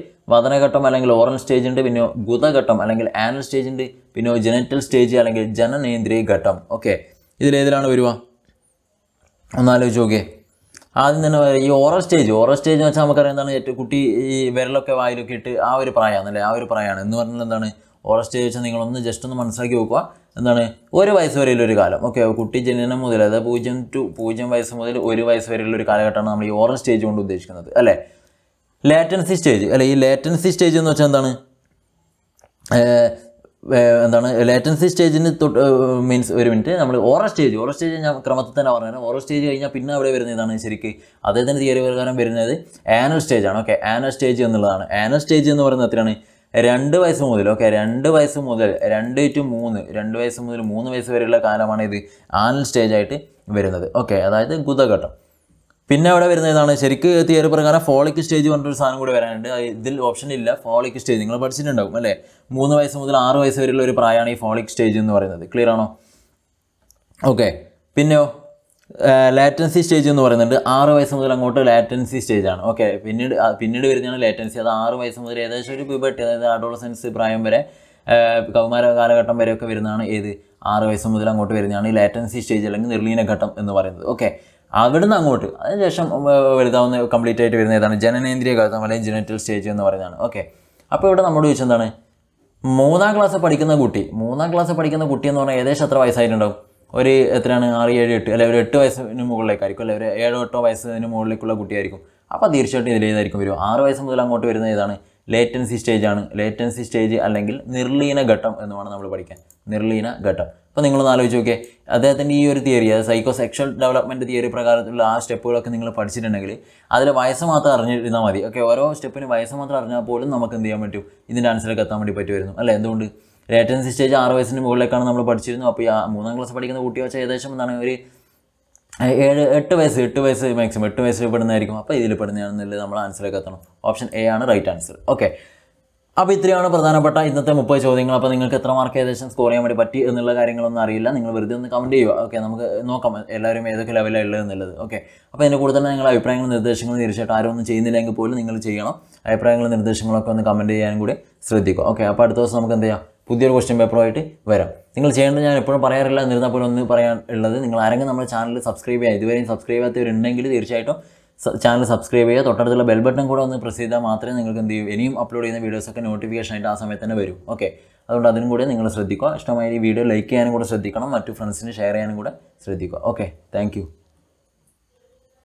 ഘട്ടം അല്ലെങ്കിൽ ഓറൽ സ്റ്റേജ് ഉണ്ട് പിന്നെ ഗുതഘട്ടം അല്ലെങ്കിൽ ആനൽ സ്റ്റേജ് ഉണ്ട് പിന്നെ ജനറ്റൽ സ്റ്റേജ് അല്ലെങ്കിൽ ജനനേന്ദ്രിയ ഘട്ടം ഓക്കെ ഇതിലേതിലാണ് വരിക ഒന്നാലോചിച്ച് നോക്കിയേ ആദ്യം തന്നെ ഈ ഓറൽ സ്റ്റേജ് ഓറൽ സ്റ്റേജ് എന്ന് വെച്ചാൽ നമുക്കറിയാം എന്താണ് ഏറ്റവും കുട്ടി ഈ വിരലൊക്കെ വായിലൊക്കെ ഇട്ട് ആ ഒരു പ്രായമാണല്ലേ ആ ഒരു പ്രായമാണ് എന്ന് പറഞ്ഞാൽ എന്താണ് ഓറൽ സ്റ്റേജ് വെച്ചാൽ നിങ്ങളൊന്ന് ജസ്റ്റ് ഒന്ന് മനസ്സിലാക്കി നോക്കുക എന്താണ് ഒരു വയസ്സ് വരെയുള്ള ഒരു കാലം ഓക്കെ കുട്ടി ജനനം മുതൽ അതായത് പൂജ്യം ടു പൂജ്യം വയസ്സ് മുതൽ ഒരു വയസ്സ് വരെയുള്ള ഒരു കാലഘട്ടമാണ് നമ്മൾ ഈ ഓറൽ സ്റ്റേജ് കൊണ്ട് ഉദ്ദേശിക്കുന്നത് അല്ലേ ലേറ്റൻസി സ്റ്റേജ് അല്ലെ ഈ ലേറ്റൻസി സ്റ്റേജ് എന്ന് വെച്ചാൽ എന്താണ് എന്താണ് ലേറ്റൻസി സ്റ്റേജിന് തൊട്ട് മീൻസ് ഒരു മിനിറ്റ് നമ്മൾ ഓറ സ്റ്റേജ് ഓറ സ്റ്റേജ് ഞാൻ ക്രമത്തിൽ തന്നെ പറഞ്ഞത് ഓറ സ്റ്റേജ് കഴിഞ്ഞാൽ പിന്നെ അവിടെ വരുന്ന ഇതാണ് ശരിക്ക് അദ്ദേഹത്തിൻ്റെ തിയറി പ്രകാരം വരുന്നത് ആനൽ സ്റ്റേജ് ആണ് ഓക്കെ ആനൽ സ്റ്റേജ് എന്നുള്ളതാണ് ആനൽ സ്റ്റേജ് എന്ന് പറയുന്നത് എത്രയാണ് രണ്ട് വയസ്സ് മുതൽ ഓക്കെ രണ്ട് വയസ്സ് മുതൽ രണ്ട് ടു മൂന്ന് രണ്ട് വയസ്സ് മുതൽ മൂന്ന് വയസ്സ് വരെയുള്ള കാലമാണ് ഇത് ആനൽ സ്റ്റേജായിട്ട് വരുന്നത് ഓക്കെ അതായത് ഗുതഘട്ടം പിന്നെ അവിടെ വരുന്ന ഏതാണ് ശരിക്ക് തിയറി പ്രകാരം ഫോളിക് സ്റ്റേജ് പറഞ്ഞൊരു സാധനം കൂടി വരാനുണ്ട് ഇതിൽ ഓപ്ഷൻ ഇല്ല ഫോളിക് സ്റ്റേജ് നിങ്ങൾ പഠിച്ചിട്ടുണ്ടാവും അല്ലേ മൂന്ന് വയസ്സ് മുതൽ ആറ് വയസ്സ് വരെയുള്ള ഒരു പ്രായമാണ് ഈ ഫോളിക് സ്റ്റേജ് എന്ന് പറയുന്നത് ക്ലിയർ ആണോ ഓക്കെ പിന്നെയോ ലാറ്റൻസി സ്റ്റേജ് എന്ന് പറയുന്നുണ്ട് ആറ് വയസ്സ് മുതൽ അങ്ങോട്ട് ലാറ്റൻസി സ്റ്റേജ് ആണ് ഓക്കെ പിന്നീട് പിന്നീട് വരുന്നതാണ് ലാറ്റൻസി അത് ആറ് വയസ്സ് മുതൽ ഏകദേശം ഒരു പിബട്ടി അതായത് അഡോളസെൻസ് പ്രായം വരെ കൗമാര കാലഘട്ടം വരെയൊക്കെ വരുന്നതാണ് ഏത് ആറ് വയസ്സ് മുതൽ അങ്ങോട്ട് വരുന്നതാണ് ഈ ലാറ്റൻസി സ്റ്റേജ് അല്ലെങ്കിൽ നിർലീന ഘട്ടം എന്ന് പറയുന്നത് ഓക്കെ അവിടുന്ന് അങ്ങോട്ട് അതിനുശേഷം വലുതാവുന്ന കംപ്ലീറ്റ് ആയിട്ട് വരുന്ന ഏതാണ് ജനനേന്ദ്രിയ കാസം അല്ലെങ്കിൽ ജനറ്റൽ സ്റ്റേജ് എന്ന് പറയുന്നതാണ് ഓക്കെ അപ്പോൾ ഇവിടെ നമ്മുടെ ചോദിച്ചെന്താണ് മൂന്നാം ക്ലാസ് പഠിക്കുന്ന കുട്ടി മൂന്നാം ക്ലാസ് പഠിക്കുന്ന കുട്ടി എന്ന് പറഞ്ഞാൽ ഏകദേശം എത്ര വയസ്സായിട്ടുണ്ടാവും ഒരു എത്രയാണ് ആറ് ഏഴ് എട്ട് അല്ലെങ്കിൽ ഒരു എട്ട് വയസ്സിന് മുകളിലേക്കായിരിക്കും അല്ലെങ്കിൽ ഒരു ഏഴോ എട്ടോ വയസ്സിന് മുകളിലേക്കുള്ള കുട്ടിയായിരിക്കും അപ്പോൾ തീർച്ചയായിട്ടും ഇതിലേതായിരിക്കും വരും ആറ് വയസ്സ് മുതൽ അങ്ങോട്ട് വരുന്ന ഏതാണ് ലേറ്റൻസി സ്റ്റേജ് ആണ് ലേറ്റൻസി സ്റ്റേജ് അല്ലെങ്കിൽ നിർലീന ഘട്ടം വേണം നമ്മൾ പഠിക്കാൻ നിർലീന ഘട്ടം അപ്പോൾ നിങ്ങളൊന്ന് ആലോചിച്ച് നോക്കിയേ അദ്ദേഹത്തിൻ്റെ ഈ ഒരു തിയറി അതായത് സൈക്കോ സെക്ഷൽ ഡെവലപ്മെൻറ്റ് തിയറി പ്രകാരത്തിലുള്ള ആ സ്റ്റെപ്പുകളൊക്കെ നിങ്ങൾ പഠിച്ചിട്ടുണ്ടെങ്കിൽ അതിൽ വയസ്സ് മാത്രം അറിഞ്ഞിരുന്നാൽ മതി ഓക്കെ ഓരോ സ്റ്റെപ്പിന് വയസ്സ് മാത്രം അറിഞ്ഞാൽ പോലും നമുക്ക് എന്ത് ചെയ്യാൻ പറ്റും ഇതിൻ്റെ ആൻസറിലേക്ക് എത്താൻ വേണ്ടി പറ്റുമായിരുന്നു അല്ലേ എന്തുകൊണ്ട് ലേറ്റൻസി സ്റ്റേജ് ആറ് വയസ്സിന് മുകളിലേക്കാണ് നമ്മൾ പഠിച്ചിരുന്നു അപ്പോൾ ഈ മൂന്നാം ക്ലാസ് പഠിക്കുന്ന കുട്ടി വെച്ചാൽ ഏകദേശം എന്താണ് ഒരു ഏഴ് എട്ട് വയസ്സ് എട്ട് വയസ്സ് മാക്സിമം എട്ട് വയസ്സിൽ പെടുന്നതായിരിക്കും അപ്പോൾ ഇതിൽ പെടുന്നതാണെന്നുള്ളത് നമ്മൾ ആൻസറിലേക്ക് എത്തണം ഓപ്ഷൻ എ ആണ് റൈറ്റ് ആൻസർ ഓക്കെ അപ്പോൾ ഇത്രയാണ് പ്രധാനപ്പെട്ട ഇന്നത്തെ മുപ്പത് ചോദ്യങ്ങൾ അപ്പോൾ നിങ്ങൾക്ക് എത്ര മാർക്ക് ഏകദേശം സ്കോർ ചെയ്യാൻ വേണ്ടി പറ്റി എന്നുള്ള കാര്യങ്ങളൊന്നും അറിയില്ല നിങ്ങൾ വെറുതെ ഒന്ന് കമൻറ്റ് ചെയ്യുക ഓക്കെ നമുക്ക് നോക്കാം എല്ലാവരും ഏതൊക്കെ ലെവലാണ് ഉള്ളത് എന്നുള്ളത് ഓക്കെ അപ്പോൾ അതിൻ്റെ കൂടുതൽ തന്നെ നിങ്ങൾ അഭിപ്രായങ്ങൾ നിർദ്ദേശങ്ങൾ തീർച്ചയായിട്ടും ആരും ഒന്നും ചെയ്യുന്നില്ലെങ്കിൽ പോലും നിങ്ങൾ ചെയ്യണം അഭിപ്രായങ്ങൾ നിർദ്ദേശങ്ങളൊക്കെ ഒന്ന് കമൻറ്റ് ചെയ്യാനും കൂടി ശ്രദ്ധിക്കുക ഓക്കെ അപ്പോൾ അടുത്ത ദിവസം നമുക്ക് എന്ത് ചെയ്യാം പുതിയൊരു ക്വസ്റ്റ്യൻ പേപ്പറുമായിട്ട് വരാം നിങ്ങൾ ചെയ്യേണ്ടത് ഞാൻ എപ്പോഴും പറയാറില്ല എന്നിരുന്നാൽ പോലും ഒന്ന് പറയാൻ ഉള്ളത് നിങ്ങൾ ആരെങ്കിലും നമ്മുടെ ചാനൽ സബ്സ്ക്രൈബ് ചെയ്യുക ഇതുവരെയും സബ്സ്ക്രൈബ് ചെയ്യാത്തവരുണ്ടെങ്കിൽ തീർച്ചയായിട്ടും ചാനൽ സബ്സ്ക്രൈബ് ചെയ്യുക തൊട്ടടുത്തുള്ള ബെൽ ബട്ടൺ കൂടെ ഒന്ന് പ്രസ് ചെയ്താൽ മാത്രമേ നിങ്ങൾക്ക് എന്ത് ചെയ്യൂ ഇനിയും അപ്ലോഡ് ചെയ്യുന്ന വീഡിയോസൊക്കെ നോട്ടിഫിക്കേഷൻ ആയിട്ട് ആ സമയത്ത് തന്നെ വരും ഓക്കെ അതുകൊണ്ട് അതിനും കൂടെ നിങ്ങൾ ശ്രദ്ധിക്കുക ഇഷ്ടമായ ഈ വീഡിയോ ലൈക്ക് ചെയ്യാനും കൂടെ ശ്രദ്ധിക്കണം മറ്റു ഫ്രണ്ട്സിന് ഷെയർ ചെയ്യാനും കൂടെ ശ്രദ്ധിക്കുക ഓക്കെ താങ്ക്